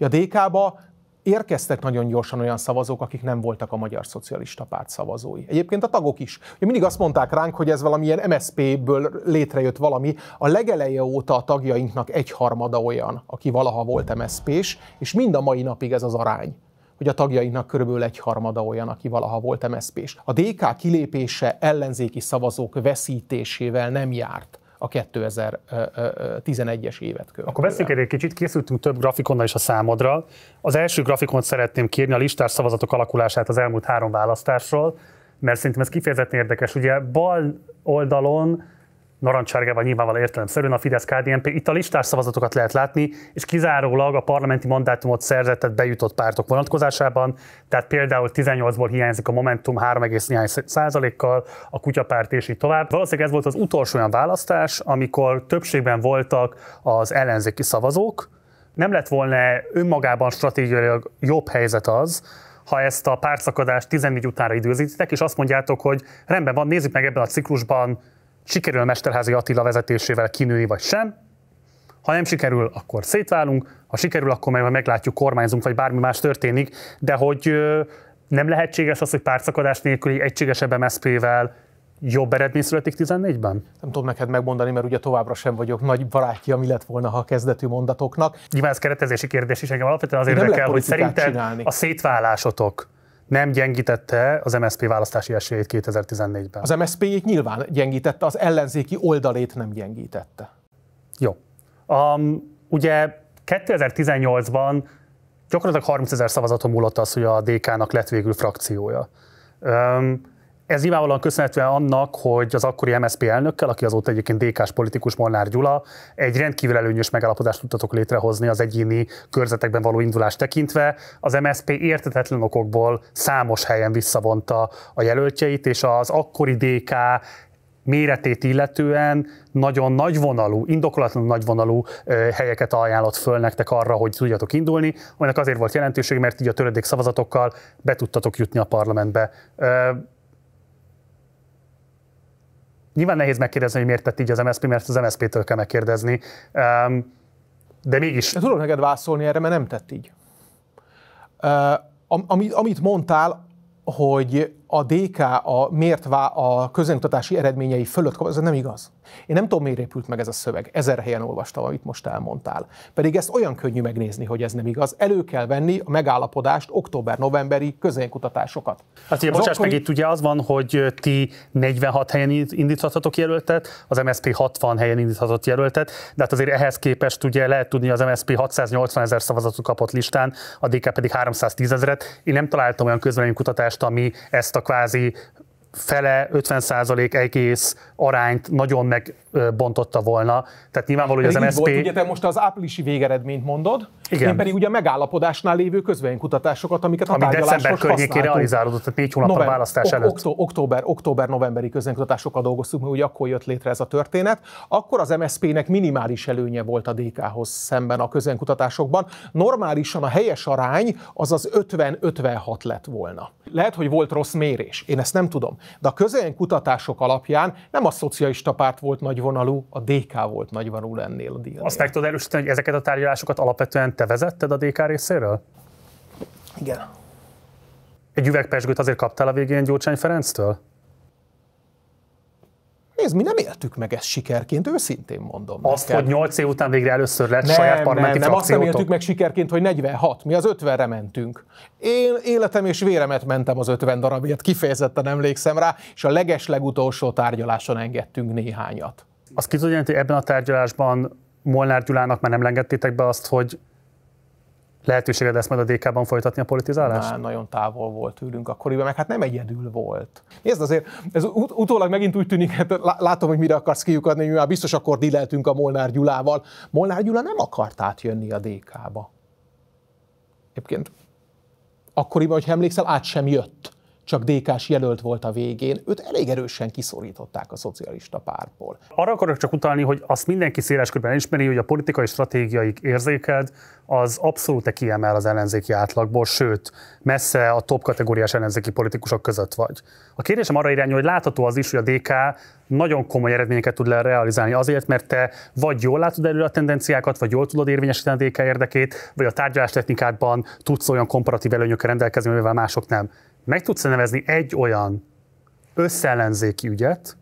a DK-ba érkeztek nagyon gyorsan olyan szavazók, akik nem voltak a Magyar Szocialista Párt szavazói. Egyébként a tagok is. mindig azt mondták ránk, hogy ez valamilyen MSZP-ből létrejött valami. A legeleje óta a tagjainknak egyharmada olyan, aki valaha volt MSZP-s, és mind a mai napig ez az arány hogy a tagjainak körülbelül egy harmada olyan, aki valaha volt MSZP-s. A DK kilépése ellenzéki szavazók veszítésével nem járt a 2011-es évet követően. Akkor beszéljünk egy kicsit, készültünk több grafikonnal is a számodra. Az első grafikont szeretném kérni a listás szavazatok alakulását az elmúlt három választásról, mert szerintem ez kifejezetten érdekes. Ugye bal oldalon narancsárgával nyilvánvalóan értelemszerűen a fidesz KDNP. Itt a listás szavazatokat lehet látni, és kizárólag a parlamenti mandátumot szerzett, tehát bejutott pártok vonatkozásában. Tehát például 18-ból hiányzik a Momentum 3,4 százalékkal, a Kutyapárt és így tovább. Valószínűleg ez volt az utolsó olyan választás, amikor többségben voltak az ellenzéki szavazók. Nem lett volna önmagában stratégiailag jobb helyzet az, ha ezt a pártszakadást 14 utánra időzítitek, és azt mondjátok, hogy rendben van, nézzük meg ebben a ciklusban sikerül a Mesterházi Attila vezetésével kinőni vagy sem, ha nem sikerül, akkor szétválunk, ha sikerül, akkor majd meglátjuk, kormányzunk, vagy bármi más történik, de hogy nem lehetséges az, hogy pártszakadás nélkül egy egységesebb MSZP-vel jobb eredmény születik 14-ben? Nem tudom neked megmondani, mert ugye továbbra sem vagyok nagy barátja, mi lett volna ha a kezdetű mondatoknak. Nyilván ez keretezési kérdés is engem alapvetően az érdekel, hogy szerinted csinálni. a szétválásotok nem gyengítette az MSZP választási esélyét 2014-ben. Az msp jét nyilván gyengítette, az ellenzéki oldalét nem gyengítette. Jó. Um, ugye 2018-ban gyakorlatilag 30 ezer szavazaton múlott az, hogy a DK-nak lett végül frakciója. Um, ez nyilvánvalóan köszönhető annak, hogy az akkori MSZP elnökkel, aki azóta egyébként DK-s politikus Molnár Gyula, egy rendkívül előnyös megállapodást tudtatok létrehozni az egyéni körzetekben való indulást tekintve. Az MSZP értetetlen okokból számos helyen visszavonta a jelöltjeit, és az akkori DK méretét illetően nagyon nagyvonalú, indokolatlan nagyvonalú helyeket ajánlott föl nektek arra, hogy tudjatok indulni, aminek azért volt jelentőség, mert így a töredék szavazatokkal be tudtatok jutni a parlamentbe nyilván nehéz megkérdezni, hogy miért tett így az MSZP, mert az MSZP-től kell megkérdezni. De mégis. De tudom neked válaszolni erre, mert nem tett így. Am, amit, amit mondtál, hogy a DK a mért vá a közönutatási eredményei fölött kap, ez nem igaz. Én nem tudom, miért épült meg ez a szöveg. Ezer helyen olvastam, amit most elmondtál. Pedig ezt olyan könnyű megnézni, hogy ez nem igaz. Elő kell venni a megállapodást, október-novemberi közönkutatásokat. Hát ugye, bocsáss akkori... meg, itt ugye az van, hogy ti 46 helyen indíthatatok jelöltet, az MSP 60 helyen indíthatott jelöltet, de hát azért ehhez képest ugye lehet tudni, az MSP 680 ezer szavazatot kapott listán, a DK pedig 310 ezeret. Én nem találtam olyan közvéleménykutatást, ami ezt ezt a kvázi fele, 50 egész arányt nagyon meg bontotta volna. Tehát nyilvánvaló, hogy az MSZP... Volt, ugye te most az áprilisi végeredményt mondod, Igen. én pedig ugye a megállapodásnál lévő közvénykutatásokat, amiket a Ami december környékén realizálódott, tehát négy hónap November, a választás ok, előtt. Október, október, novemberi közvénykutatásokkal dolgoztunk, mert ugye akkor jött létre ez a történet. Akkor az MSZP-nek minimális előnye volt a DK-hoz szemben a közvénykutatásokban. Normálisan a helyes arány az az 50-56 lett volna. Lehet, hogy volt rossz mérés, én ezt nem tudom, de a közvénykutatások alapján nem a szocialista párt volt nagy nagyvonalú, a DK volt nagyvonalú ennél a díjnél. Azt meg tudod erősíteni, hogy ezeket a tárgyalásokat alapvetően te vezetted a DK részéről? Igen. Egy üvegpesgőt azért kaptál a végén Gyurcsány Ferenctől? Nézd, mi nem éltük meg ezt sikerként, őszintén mondom. Azt, neked. hogy 8 év után végre először lett nem, saját parlamenti nem, nem, azt nem éltük meg sikerként, hogy 46, mi az 50-re mentünk. Én életem és véremet mentem az 50 darabért, kifejezetten emlékszem rá, és a leges legutolsó tárgyaláson engedtünk néhányat. Azt ki tudja hogy ebben a tárgyalásban Molnár Gyulának már nem lengettétek be azt, hogy lehetőséged lesz majd a DK-ban folytatni a politizálást? Már nagyon távol volt tőlünk akkoriban, meg hát nem egyedül volt. Nézd azért, ez ut- utólag megint úgy tűnik, hát látom, hogy mire akarsz kiukadni, mi már biztos akkor dileltünk a Molnár Gyulával. Molnár Gyula nem akart átjönni a DK-ba. Egyébként akkoriban, hogy emlékszel, át sem jött csak DK-s jelölt volt a végén, őt elég erősen kiszorították a szocialista pártból. Arra akarok csak utalni, hogy azt mindenki széles körben ismeri, hogy a politikai stratégiai érzéked az abszolút -e kiemel az ellenzéki átlagból, sőt, messze a top kategóriás ellenzéki politikusok között vagy. A kérdésem arra irányul, hogy látható az is, hogy a DK nagyon komoly eredményeket tud le realizálni azért, mert te vagy jól látod előre a tendenciákat, vagy jól tudod érvényesíteni a DK érdekét, vagy a tárgyalás technikádban tudsz olyan komparatív előnyökkel rendelkezni, amivel mások nem meg tudsz nevezni egy olyan összeellenzéki ügyet,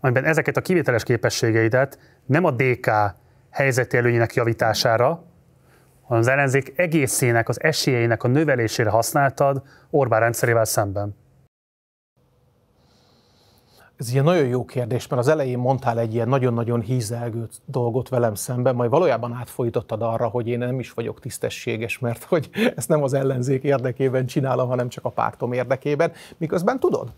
amiben ezeket a kivételes képességeidet nem a DK helyzeti előnyének javítására, hanem az ellenzék egészének, az esélyeinek a növelésére használtad Orbán rendszerével szemben. Ez egy nagyon jó kérdés, mert az elején mondtál egy ilyen nagyon-nagyon hízelgő dolgot velem szemben, majd valójában átfolytottad arra, hogy én nem is vagyok tisztességes, mert hogy ezt nem az ellenzék érdekében csinálom, hanem csak a pártom érdekében. Miközben tudod,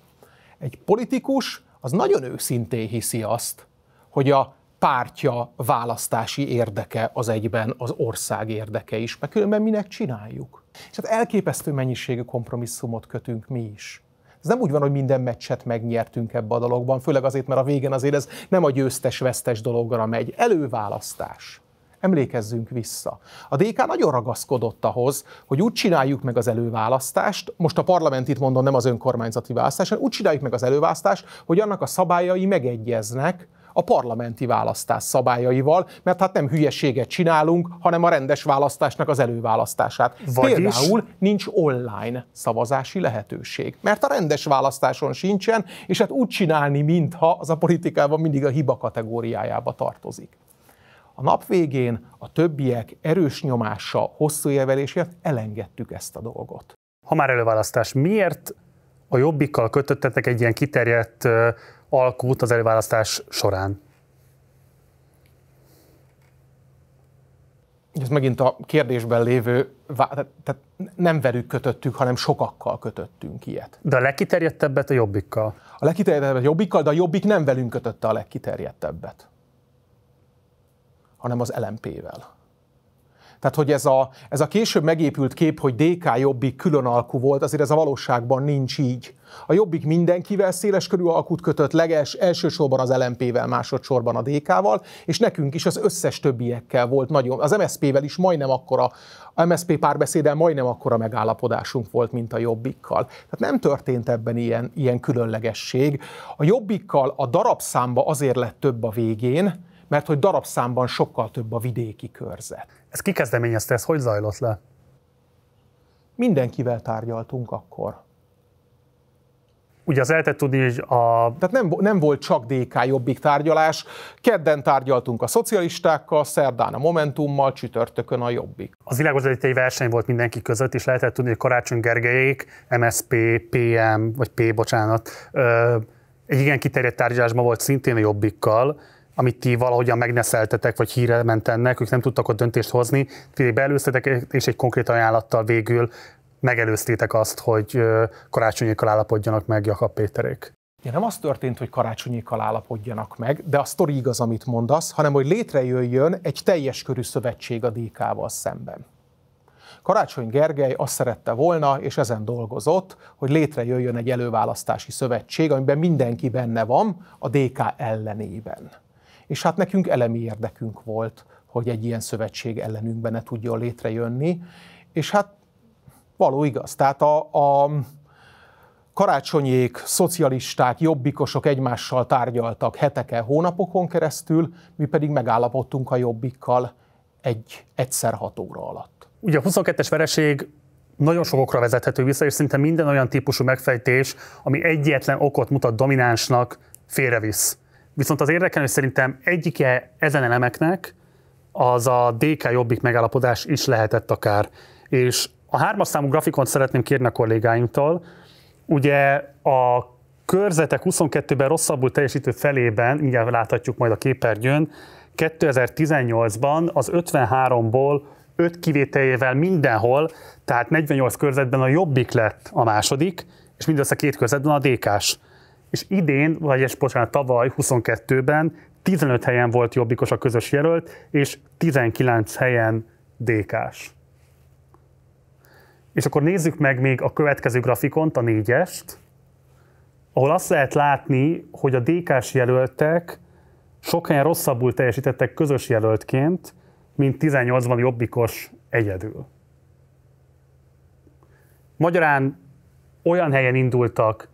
egy politikus az nagyon őszintén hiszi azt, hogy a pártja választási érdeke az egyben az ország érdeke is, mert különben minek csináljuk. És hát elképesztő mennyiségű kompromisszumot kötünk mi is. Ez nem úgy van, hogy minden meccset megnyertünk ebbe a dologban, főleg azért, mert a végén azért ez nem a győztes-vesztes dologra megy. Előválasztás. Emlékezzünk vissza. A DK nagyon ragaszkodott ahhoz, hogy úgy csináljuk meg az előválasztást, most a parlamentit mondom, nem az önkormányzati választás, hanem úgy csináljuk meg az előválasztást, hogy annak a szabályai megegyeznek a parlamenti választás szabályaival, mert hát nem hülyeséget csinálunk, hanem a rendes választásnak az előválasztását. Vagyis... Például nincs online szavazási lehetőség, mert a rendes választáson sincsen, és hát úgy csinálni, mintha az a politikában mindig a hiba kategóriájába tartozik. A nap végén a többiek erős nyomása, hosszú jelvelésért elengedtük ezt a dolgot. Ha már előválasztás, miért a jobbikkal kötöttetek egy ilyen kiterjedt alkút az előválasztás során? ez megint a kérdésben lévő, tehát nem velük kötöttük, hanem sokakkal kötöttünk ilyet. De a legkiterjedtebbet a jobbikkal? A legkiterjedtebbet a jobbikkal, de a jobbik nem velünk kötötte a legkiterjedtebbet, hanem az LMP-vel. Tehát, hogy ez a, ez a később megépült kép, hogy DK Jobbik külön alkú volt, azért ez a valóságban nincs így. A Jobbik mindenkivel széles körű alkut kötött, leges, elsősorban az LMP-vel, másodszorban a DK-val, és nekünk is az összes többiekkel volt nagyon, az MSZP-vel is majdnem akkora, a MSZP párbeszéddel majdnem akkora megállapodásunk volt, mint a Jobbikkal. Tehát nem történt ebben ilyen, ilyen különlegesség. A Jobbikkal a darabszámba azért lett több a végén, mert hogy darabszámban sokkal több a vidéki körzet. Ez kezdeményezte, ez hogy zajlott le? Mindenkivel tárgyaltunk akkor. Ugye az lehetett tudni, hogy a... Tehát nem, nem volt csak DK jobbik tárgyalás. Kedden tárgyaltunk a szocialistákkal, szerdán a Momentummal, csütörtökön a jobbik. Az világos egy verseny volt mindenki között, és lehetett tudni, hogy Karácsony Gergelyék, MSP, PM, vagy P, bocsánat, egy igen kiterjedt tárgyalásban volt szintén a jobbikkal, amit ti valahogyan megneszeltetek, vagy híre ment ennek, ők nem tudtak ott döntést hozni, ti belőztetek, és egy konkrét ajánlattal végül megelőztétek azt, hogy karácsonyékkal állapodjanak meg Jakab Péterék. ja, nem az történt, hogy karácsonyékkal állapodjanak meg, de a sztori igaz, amit mondasz, hanem hogy létrejöjjön egy teljes körű szövetség a DK-val szemben. Karácsony Gergely azt szerette volna, és ezen dolgozott, hogy létrejöjjön egy előválasztási szövetség, amiben mindenki benne van a DK ellenében. És hát nekünk elemi érdekünk volt, hogy egy ilyen szövetség ellenünkben ne tudjon létrejönni. És hát való igaz. Tehát a, a karácsonyék, szocialisták, jobbikosok egymással tárgyaltak heteken, hónapokon keresztül, mi pedig megállapodtunk a jobbikkal egy egyszer hat óra alatt. Ugye a 22-es vereség nagyon sokokra vezethető vissza, és szinte minden olyan típusú megfejtés, ami egyetlen okot mutat dominánsnak, félrevisz. Viszont az érdekelő szerintem egyike ezen elemeknek az a DK-Jobbik megállapodás is lehetett akár. És a hármas számú grafikont szeretném kérni a kollégáimtól. Ugye a körzetek 22-ben rosszabbul teljesítő felében, mindjárt láthatjuk majd a képernyőn, 2018-ban az 53-ból 5 kivételével mindenhol, tehát 48 körzetben a jobbik lett a második, és mindössze két körzetben a DK-s és idén, vagy bocsánat, tavaly 22-ben 15 helyen volt jobbikos a közös jelölt, és 19 helyen DK-s. És akkor nézzük meg még a következő grafikont, a négyest, ahol azt lehet látni, hogy a DK-s jelöltek sok helyen rosszabbul teljesítettek közös jelöltként, mint 18-ban jobbikos egyedül. Magyarán olyan helyen indultak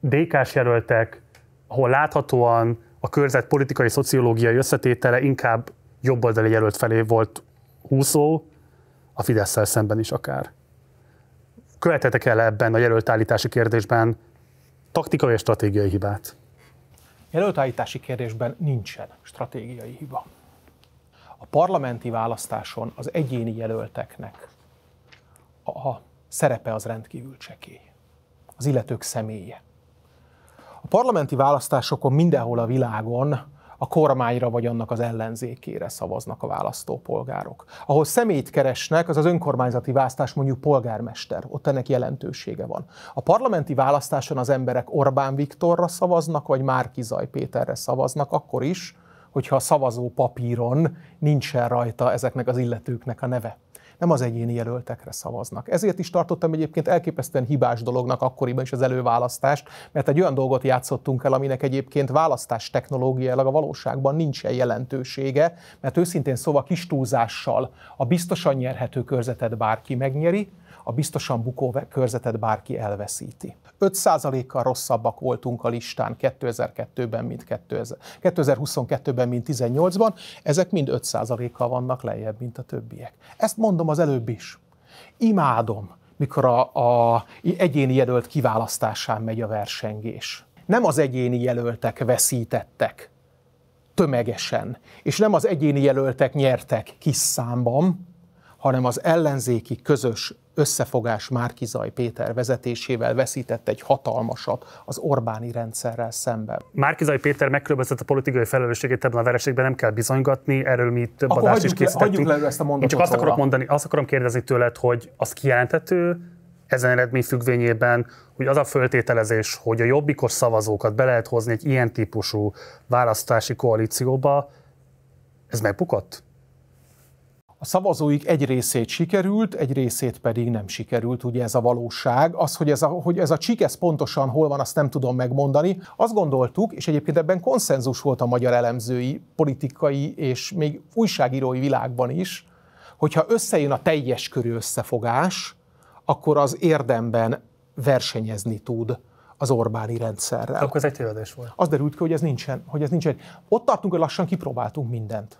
DK-s jelöltek, ahol láthatóan a körzet politikai, szociológiai összetétele inkább jobboldali jelölt felé volt húzó, a fidesz szemben is akár. Követetek el ebben a jelöltállítási kérdésben taktikai és stratégiai hibát? Jelöltállítási kérdésben nincsen stratégiai hiba. A parlamenti választáson az egyéni jelölteknek a szerepe az rendkívül csekély. Az illetők személye. A parlamenti választásokon mindenhol a világon a kormányra vagy annak az ellenzékére szavaznak a választópolgárok. Ahol személyt keresnek, az az önkormányzati választás mondjuk polgármester, ott ennek jelentősége van. A parlamenti választáson az emberek Orbán Viktorra szavaznak, vagy Márkizaj Péterre szavaznak, akkor is, hogyha a szavazó papíron nincsen rajta ezeknek az illetőknek a neve nem az egyéni jelöltekre szavaznak. Ezért is tartottam egyébként elképesztően hibás dolognak akkoriban is az előválasztást, mert egy olyan dolgot játszottunk el, aminek egyébként választás technológiailag a valóságban nincsen jelentősége, mert őszintén szóval kis túlzással a biztosan nyerhető körzetet bárki megnyeri, a biztosan bukó körzetet bárki elveszíti. 5%-kal rosszabbak voltunk a listán 2002-ben, mint 2022-ben, mint 18-ban. Ezek mind 5%-kal vannak lejjebb, mint a többiek. Ezt mondom az előbb is. Imádom, mikor a, a egyéni jelölt kiválasztásán megy a versengés. Nem az egyéni jelöltek veszítettek tömegesen, és nem az egyéni jelöltek nyertek kis számban, hanem az ellenzéki közös összefogás Márkizaj Péter vezetésével veszített egy hatalmasat az Orbáni rendszerrel szemben. Márkizaj Péter megkülönböztet a politikai felelősségét ebben a vereségben, nem kell bizonygatni, erről mi több Akkor adást is készítettünk. Le, ezt a mondatot Én csak azt róla. mondani, azt akarom kérdezni tőled, hogy az kijelentető, ezen eredmény függvényében, hogy az a föltételezés, hogy a jobbikos szavazókat be lehet hozni egy ilyen típusú választási koalícióba, ez megbukott? a szavazóik egy részét sikerült, egy részét pedig nem sikerült, ugye ez a valóság. Az, hogy ez a, hogy ez a csík, ez pontosan hol van, azt nem tudom megmondani. Azt gondoltuk, és egyébként ebben konszenzus volt a magyar elemzői, politikai és még újságírói világban is, hogyha összejön a teljes körű összefogás, akkor az érdemben versenyezni tud az Orbáni rendszerrel. Akkor ez egy tévedés volt. Az derült ki, hogy ez nincsen. Hogy ez nincsen. Ott tartunk, hogy lassan kipróbáltunk mindent.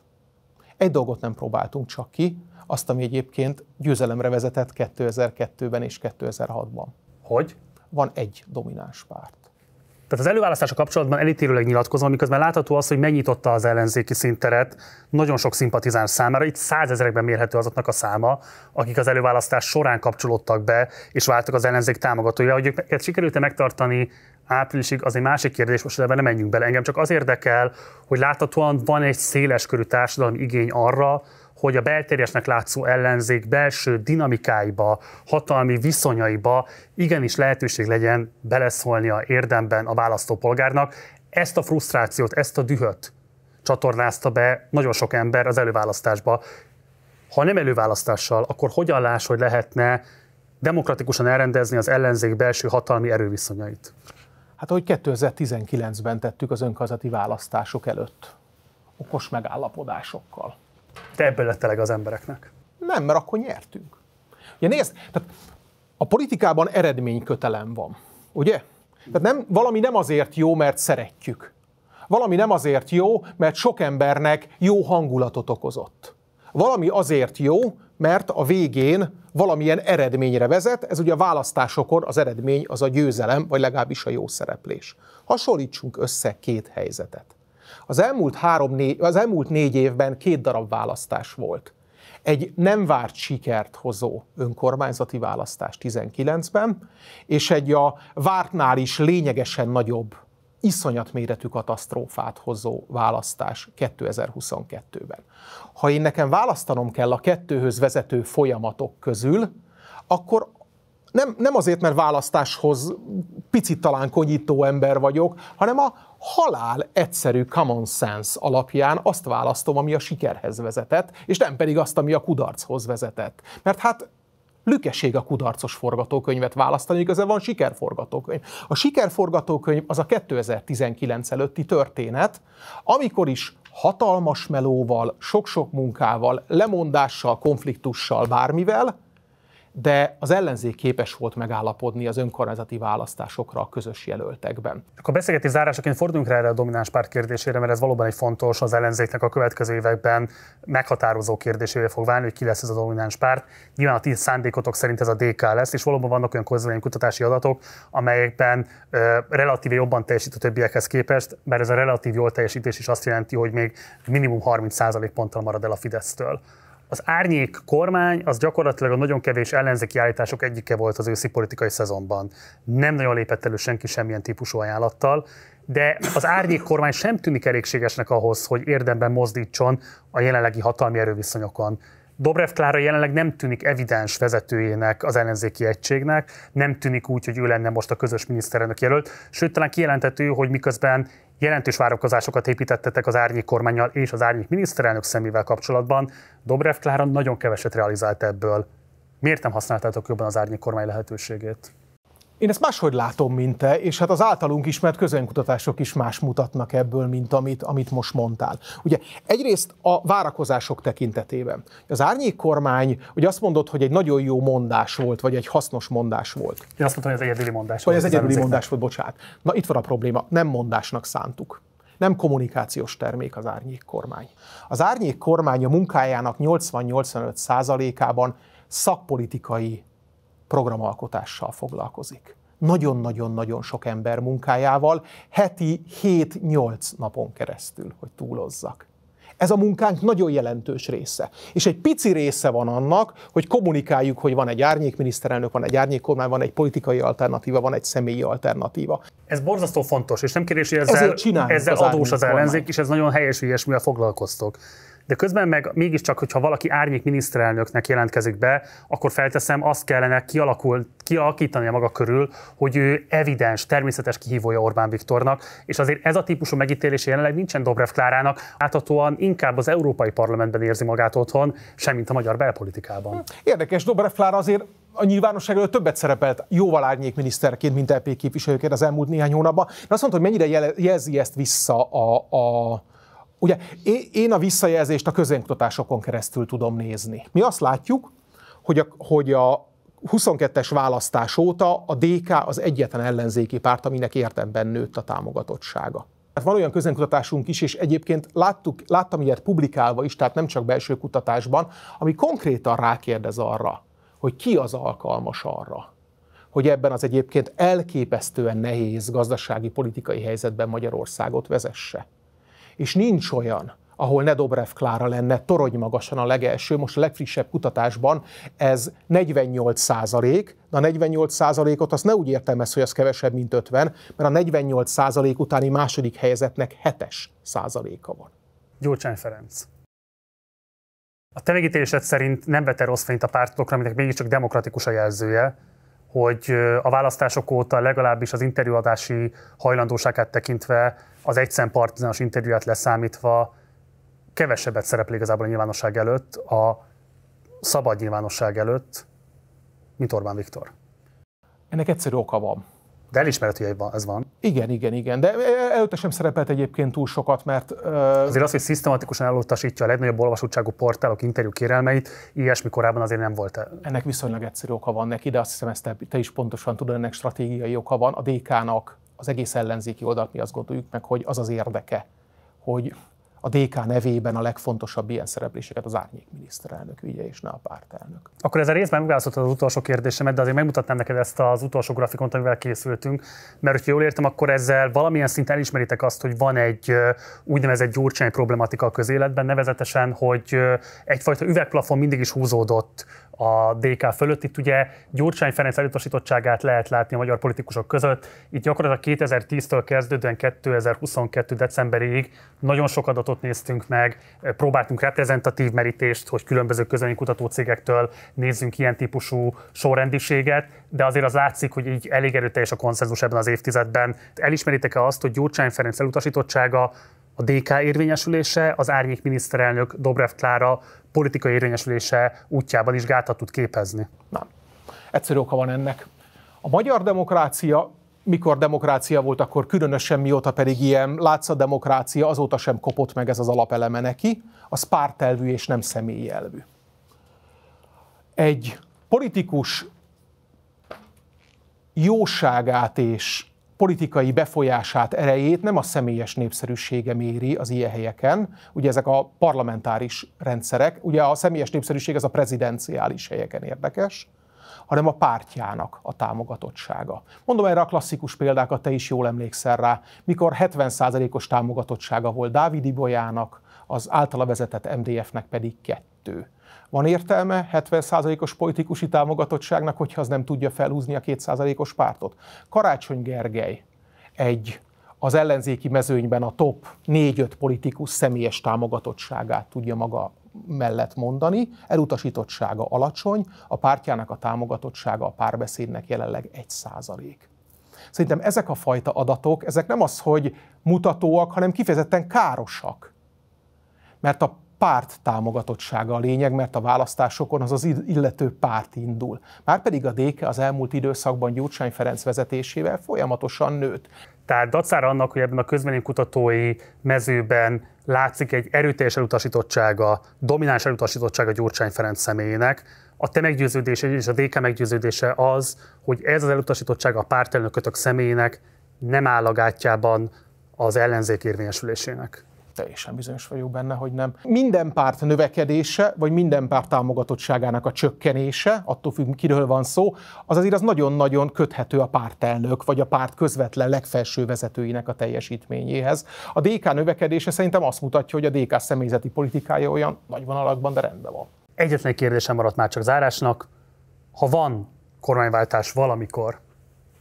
Egy dolgot nem próbáltunk csak ki, azt, ami egyébként győzelemre vezetett 2002-ben és 2006-ban. Hogy? Van egy domináns párt. Tehát az előválasztása kapcsolatban elítélőleg nyilatkozom, miközben látható az, hogy megnyitotta az ellenzéki szinteret nagyon sok szimpatizáns számára. Itt százezerekben mérhető azoknak a száma, akik az előválasztás során kapcsolódtak be és váltak az ellenzék támogatója. Hogy őket sikerült -e megtartani áprilisig, az egy másik kérdés, most ebben nem menjünk bele. Engem csak az érdekel, hogy láthatóan van egy széles körű társadalmi igény arra, hogy a belterjesnek látszó ellenzék belső dinamikáiba, hatalmi viszonyaiba igenis lehetőség legyen beleszólnia érdemben a választópolgárnak. Ezt a frusztrációt, ezt a dühöt csatornázta be nagyon sok ember az előválasztásba. Ha nem előválasztással, akkor hogyan láss, hogy lehetne demokratikusan elrendezni az ellenzék belső hatalmi erőviszonyait? Hát ahogy 2019-ben tettük az önkazati választások előtt, okos megállapodásokkal. Te ebből letteleg az embereknek? Nem, mert akkor nyertünk. Ugye nézd, tehát a politikában eredménykötelem van, ugye? Tehát nem, valami nem azért jó, mert szeretjük. Valami nem azért jó, mert sok embernek jó hangulatot okozott. Valami azért jó, mert a végén valamilyen eredményre vezet, ez ugye a választásokon az eredmény az a győzelem, vagy legalábbis a jó szereplés. Hasonlítsunk össze két helyzetet. Az elmúlt, három, négy, az elmúlt négy évben két darab választás volt. Egy nem várt sikert hozó önkormányzati választás 19-ben, és egy a vártnál is lényegesen nagyobb iszonyat méretű katasztrófát hozó választás 2022-ben. Ha én nekem választanom kell a kettőhöz vezető folyamatok közül, akkor nem, nem azért, mert választáshoz picit talán konyító ember vagyok, hanem a halál egyszerű common sense alapján azt választom, ami a sikerhez vezetett, és nem pedig azt, ami a kudarchoz vezetett. Mert hát lükesség a kudarcos forgatókönyvet választani, igazán van sikerforgatókönyv. A sikerforgatókönyv az a 2019 előtti történet, amikor is hatalmas melóval, sok-sok munkával, lemondással, konfliktussal, bármivel, de az ellenzék képes volt megállapodni az önkormányzati választásokra a közös jelöltekben. Akkor beszélgetés zárásaként forduljunk rá erre a domináns párt kérdésére, mert ez valóban egy fontos, az ellenzéknek a következő években meghatározó kérdésévé fog válni, hogy ki lesz ez a domináns párt. Nyilván a ti szándékotok szerint ez a DK lesz, és valóban vannak olyan kutatási adatok, amelyekben ö, relatíve jobban teljesít a többiekhez képest, mert ez a relatív jól teljesítés is azt jelenti, hogy még minimum 30 ponttal marad el a Fidesztől az árnyék kormány az gyakorlatilag a nagyon kevés ellenzéki állítások egyike volt az őszi politikai szezonban. Nem nagyon lépett elő senki semmilyen típusú ajánlattal, de az árnyék kormány sem tűnik elégségesnek ahhoz, hogy érdemben mozdítson a jelenlegi hatalmi erőviszonyokon. Dobrev Klára jelenleg nem tűnik evidens vezetőjének az ellenzéki egységnek, nem tűnik úgy, hogy ő lenne most a közös miniszterelnök jelölt, sőt talán kijelentető, hogy miközben jelentős várakozásokat építettetek az árnyék kormányjal és az árnyék miniszterelnök szemével kapcsolatban, Dobrev Klára nagyon keveset realizált ebből. Miért nem használtátok jobban az árnyék kormány lehetőségét? Én ezt máshogy látom, mint te, és hát az általunk ismert közönkutatások is más mutatnak ebből, mint amit, amit most mondtál. Ugye egyrészt a várakozások tekintetében. Az árnyék kormány, hogy azt mondod, hogy egy nagyon jó mondás volt, vagy egy hasznos mondás volt. Én azt mondtam, hogy ez egyedüli mondás vagy volt. Vagy ez egyedüli mondás volt, bocsánat. Na itt van a probléma, nem mondásnak szántuk nem kommunikációs termék az árnyék kormány. Az árnyék kormány a munkájának 80-85 százalékában szakpolitikai programalkotással foglalkozik. Nagyon-nagyon-nagyon sok ember munkájával, heti 7-8 napon keresztül, hogy túlozzak. Ez a munkánk nagyon jelentős része. És egy pici része van annak, hogy kommunikáljuk, hogy van egy árnyékminiszterelnök, van egy árnyékkormány, van egy politikai alternatíva, van egy személyi alternatíva. Ez borzasztó fontos, és nem kérdés, hogy ezzel, ezzel az adós az ellenzék, és ez nagyon helyes, hogy ilyesmivel foglalkoztok de közben meg mégiscsak, hogyha valaki árnyék miniszterelnöknek jelentkezik be, akkor felteszem, azt kellene kialakul, kialakítani a maga körül, hogy ő evidens, természetes kihívója Orbán Viktornak, és azért ez a típusú megítélés jelenleg nincsen Dobrev Klárának, láthatóan inkább az Európai Parlamentben érzi magát otthon, semmint a magyar belpolitikában. Érdekes, Dobrev Klára azért a nyilvánosság előtt többet szerepelt jóval árnyék miniszterként, mint EP képviselőként az elmúlt néhány hónapban. De azt mondta, hogy mennyire jelzi ezt vissza a, a Ugye én a visszajelzést a közönkutatásokon keresztül tudom nézni. Mi azt látjuk, hogy a, hogy a 22-es választás óta a DK az egyetlen ellenzéki párt, aminek értemben nőtt a támogatottsága. Tehát van olyan közönkutatásunk is, és egyébként láttuk, láttam ilyet publikálva is, tehát nem csak belső kutatásban, ami konkrétan rákérdez arra, hogy ki az alkalmas arra, hogy ebben az egyébként elképesztően nehéz gazdasági, politikai helyzetben Magyarországot vezesse és nincs olyan, ahol Nedobrev Klára lenne torony magasan a legelső, most a legfrissebb kutatásban ez 48 százalék, de a 48 százalékot azt ne úgy értelmez, hogy az kevesebb, mint 50, mert a 48 százalék utáni második helyzetnek 7-es százaléka van. Gyurcsány Ferenc. A te megítélésed szerint nem vette rossz fényt a pártokra, aminek mégiscsak demokratikus a jelzője, hogy a választások óta legalábbis az interjúadási hajlandóságát tekintve az egyszempartizános interjúját leszámítva kevesebbet szerepel igazából a nyilvánosság előtt, a szabad nyilvánosság előtt, mint Orbán Viktor. Ennek egyszerű oka van. De elismerhető, hogy ez van. Igen, igen, igen. De előtte sem szerepelt egyébként túl sokat, mert... Uh... Azért az, hogy szisztematikusan elutasítja a legnagyobb olvasottságú portálok interjú kérelmeit, ilyesmi korábban azért nem volt el. Ennek viszonylag egyszerű oka van neki, de azt hiszem, ezt te, te is pontosan tudod, ennek stratégiai oka van. A DK-nak az egész ellenzéki oldalt mi azt gondoljuk meg, hogy az az érdeke, hogy a DK nevében a legfontosabb ilyen szerepléseket az árnyék miniszterelnök ügye és ne a pártelnök. Akkor ez a részben megválaszoltad az utolsó kérdésemet, de azért megmutatnám neked ezt az utolsó grafikont, amivel készültünk, mert hogy jól értem, akkor ezzel valamilyen szinten elismeritek azt, hogy van egy úgynevezett gyurcsány problematika a közéletben, nevezetesen, hogy egyfajta üvegplafon mindig is húzódott a DK fölött. Itt ugye Gyurcsány Ferenc elutasítottságát lehet látni a magyar politikusok között. Itt gyakorlatilag 2010-től kezdődően 2022. decemberig nagyon sok adatot néztünk meg, próbáltunk reprezentatív merítést, hogy különböző közönkutató cégektől nézzünk ilyen típusú sorrendiséget, de azért az látszik, hogy így elég erőteljes a konszenzus ebben az évtizedben. Elismeritek-e azt, hogy Gyurcsány Ferenc elutasítottsága a DK érvényesülése, az árnyék miniszterelnök Dobrev Klára politikai érvényesülése útjában is gátat tud képezni? Na, Egyszerű oka van ennek. A magyar demokrácia mikor demokrácia volt, akkor különösen mióta pedig ilyen a demokrácia, azóta sem kopott meg ez az alapeleme neki, az pártelvű és nem személyelvű. Egy politikus jóságát és politikai befolyását, erejét nem a személyes népszerűsége méri az ilyen helyeken, ugye ezek a parlamentáris rendszerek, ugye a személyes népszerűség az a prezidenciális helyeken érdekes, hanem a pártjának a támogatottsága. Mondom erre a klasszikus példákat, te is jól emlékszel rá, mikor 70%-os támogatottsága volt Dávid Ibolyának, az általa vezetett MDF-nek pedig kettő. Van értelme 70%-os politikusi támogatottságnak, hogyha az nem tudja felhúzni a 2%-os pártot? Karácsony Gergely egy az ellenzéki mezőnyben a top 4-5 politikus személyes támogatottságát tudja maga mellett mondani, elutasítottsága alacsony, a pártjának a támogatottsága a párbeszédnek jelenleg 1 százalék. Szerintem ezek a fajta adatok, ezek nem az, hogy mutatóak, hanem kifejezetten károsak. Mert a párt támogatottsága a lényeg, mert a választásokon az az illető párt indul. Márpedig a DK az elmúlt időszakban Gyurcsány Ferenc vezetésével folyamatosan nőtt. Tehát dacára annak, hogy ebben a közvéleménykutatói mezőben látszik egy erőteljes elutasítottsága, domináns elutasítottsága Gyurcsány Ferenc személyének, a te meggyőződése és a DK meggyőződése az, hogy ez az elutasítottság a pártelnökötök személyének nem áll a gátjában az ellenzék érvényesülésének teljesen bizonyos vagyok benne, hogy nem. Minden párt növekedése, vagy minden párt támogatottságának a csökkenése, attól függ, kiről van szó, az azért az nagyon-nagyon köthető a pártelnök, vagy a párt közvetlen legfelső vezetőinek a teljesítményéhez. A DK növekedése szerintem azt mutatja, hogy a DK személyzeti politikája olyan nagy vonalakban, de rendben van. Egyetlen kérdésem maradt már csak zárásnak. Ha van kormányváltás valamikor,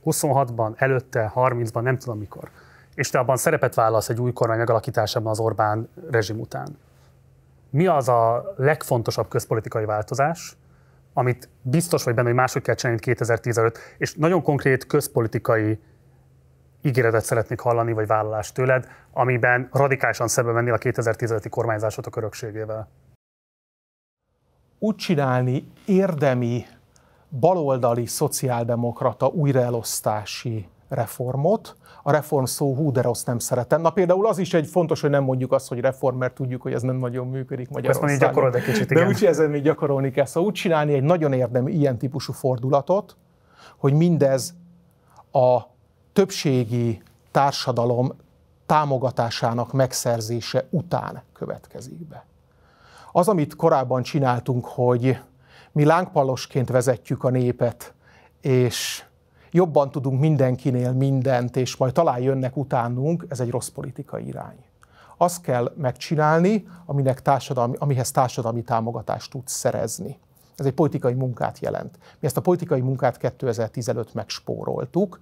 26-ban, előtte, 30-ban, nem tudom mikor, és te abban szerepet vállalsz egy új kormány megalakításában az Orbán rezsim után. Mi az a legfontosabb közpolitikai változás, amit biztos vagy benne, hogy máshogy kell csinálni 2010 és nagyon konkrét közpolitikai ígéretet szeretnék hallani, vagy vállalást tőled, amiben radikálisan szembe mennél a 2015-i kormányzásotok örökségével? Úgy csinálni érdemi baloldali szociáldemokrata újraelosztási reformot. A reform szó hú, de rossz, nem szeretem. Na például az is egy fontos, hogy nem mondjuk azt, hogy reform, mert tudjuk, hogy ez nem nagyon működik Magyarországon. Ezt gyakorol, de kicsit, igen. De úgy, ezen még gyakorolni kell. Szóval úgy csinálni egy nagyon érdemű ilyen típusú fordulatot, hogy mindez a többségi társadalom támogatásának megszerzése után következik be. Az, amit korábban csináltunk, hogy mi lángpalosként vezetjük a népet, és jobban tudunk mindenkinél mindent, és majd talán jönnek utánunk, ez egy rossz politikai irány. Azt kell megcsinálni, aminek társadalmi, amihez társadalmi támogatást tudsz szerezni. Ez egy politikai munkát jelent. Mi ezt a politikai munkát 2015 megspóroltuk.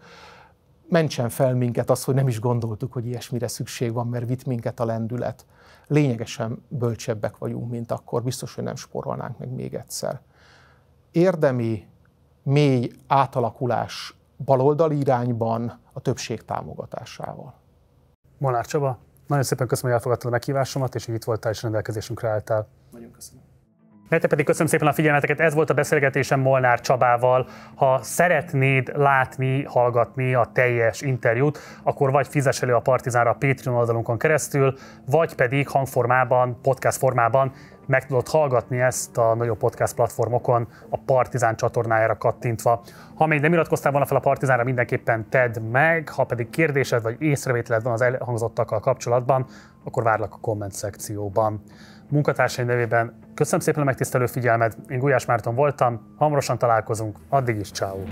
Mentsen fel minket az, hogy nem is gondoltuk, hogy ilyesmire szükség van, mert vitt minket a lendület. Lényegesen bölcsebbek vagyunk, mint akkor. Biztos, hogy nem spórolnánk meg még egyszer. Érdemi mély átalakulás baloldali irányban a többség támogatásával. Molnár Csaba, nagyon szépen köszönöm, hogy elfogadtad a meghívásomat, és hogy itt voltál és rendelkezésünkre álltál. Nagyon köszönöm. Nektek pedig köszönöm szépen a figyelmeteket, ez volt a beszélgetésem Molnár Csabával. Ha szeretnéd látni, hallgatni a teljes interjút, akkor vagy fizes elő a Partizánra a Patreon oldalunkon keresztül, vagy pedig hangformában, podcast formában meg tudod hallgatni ezt a nagyobb podcast platformokon, a Partizán csatornájára kattintva. Ha még nem iratkoztál volna fel a Partizánra, mindenképpen tedd meg, ha pedig kérdésed vagy észrevételed van az elhangzottakkal kapcsolatban, akkor várlak a komment szekcióban. Munkatársai nevében köszönöm szépen a megtisztelő figyelmed, én Gulyás Márton voltam, hamarosan találkozunk, addig is ciao.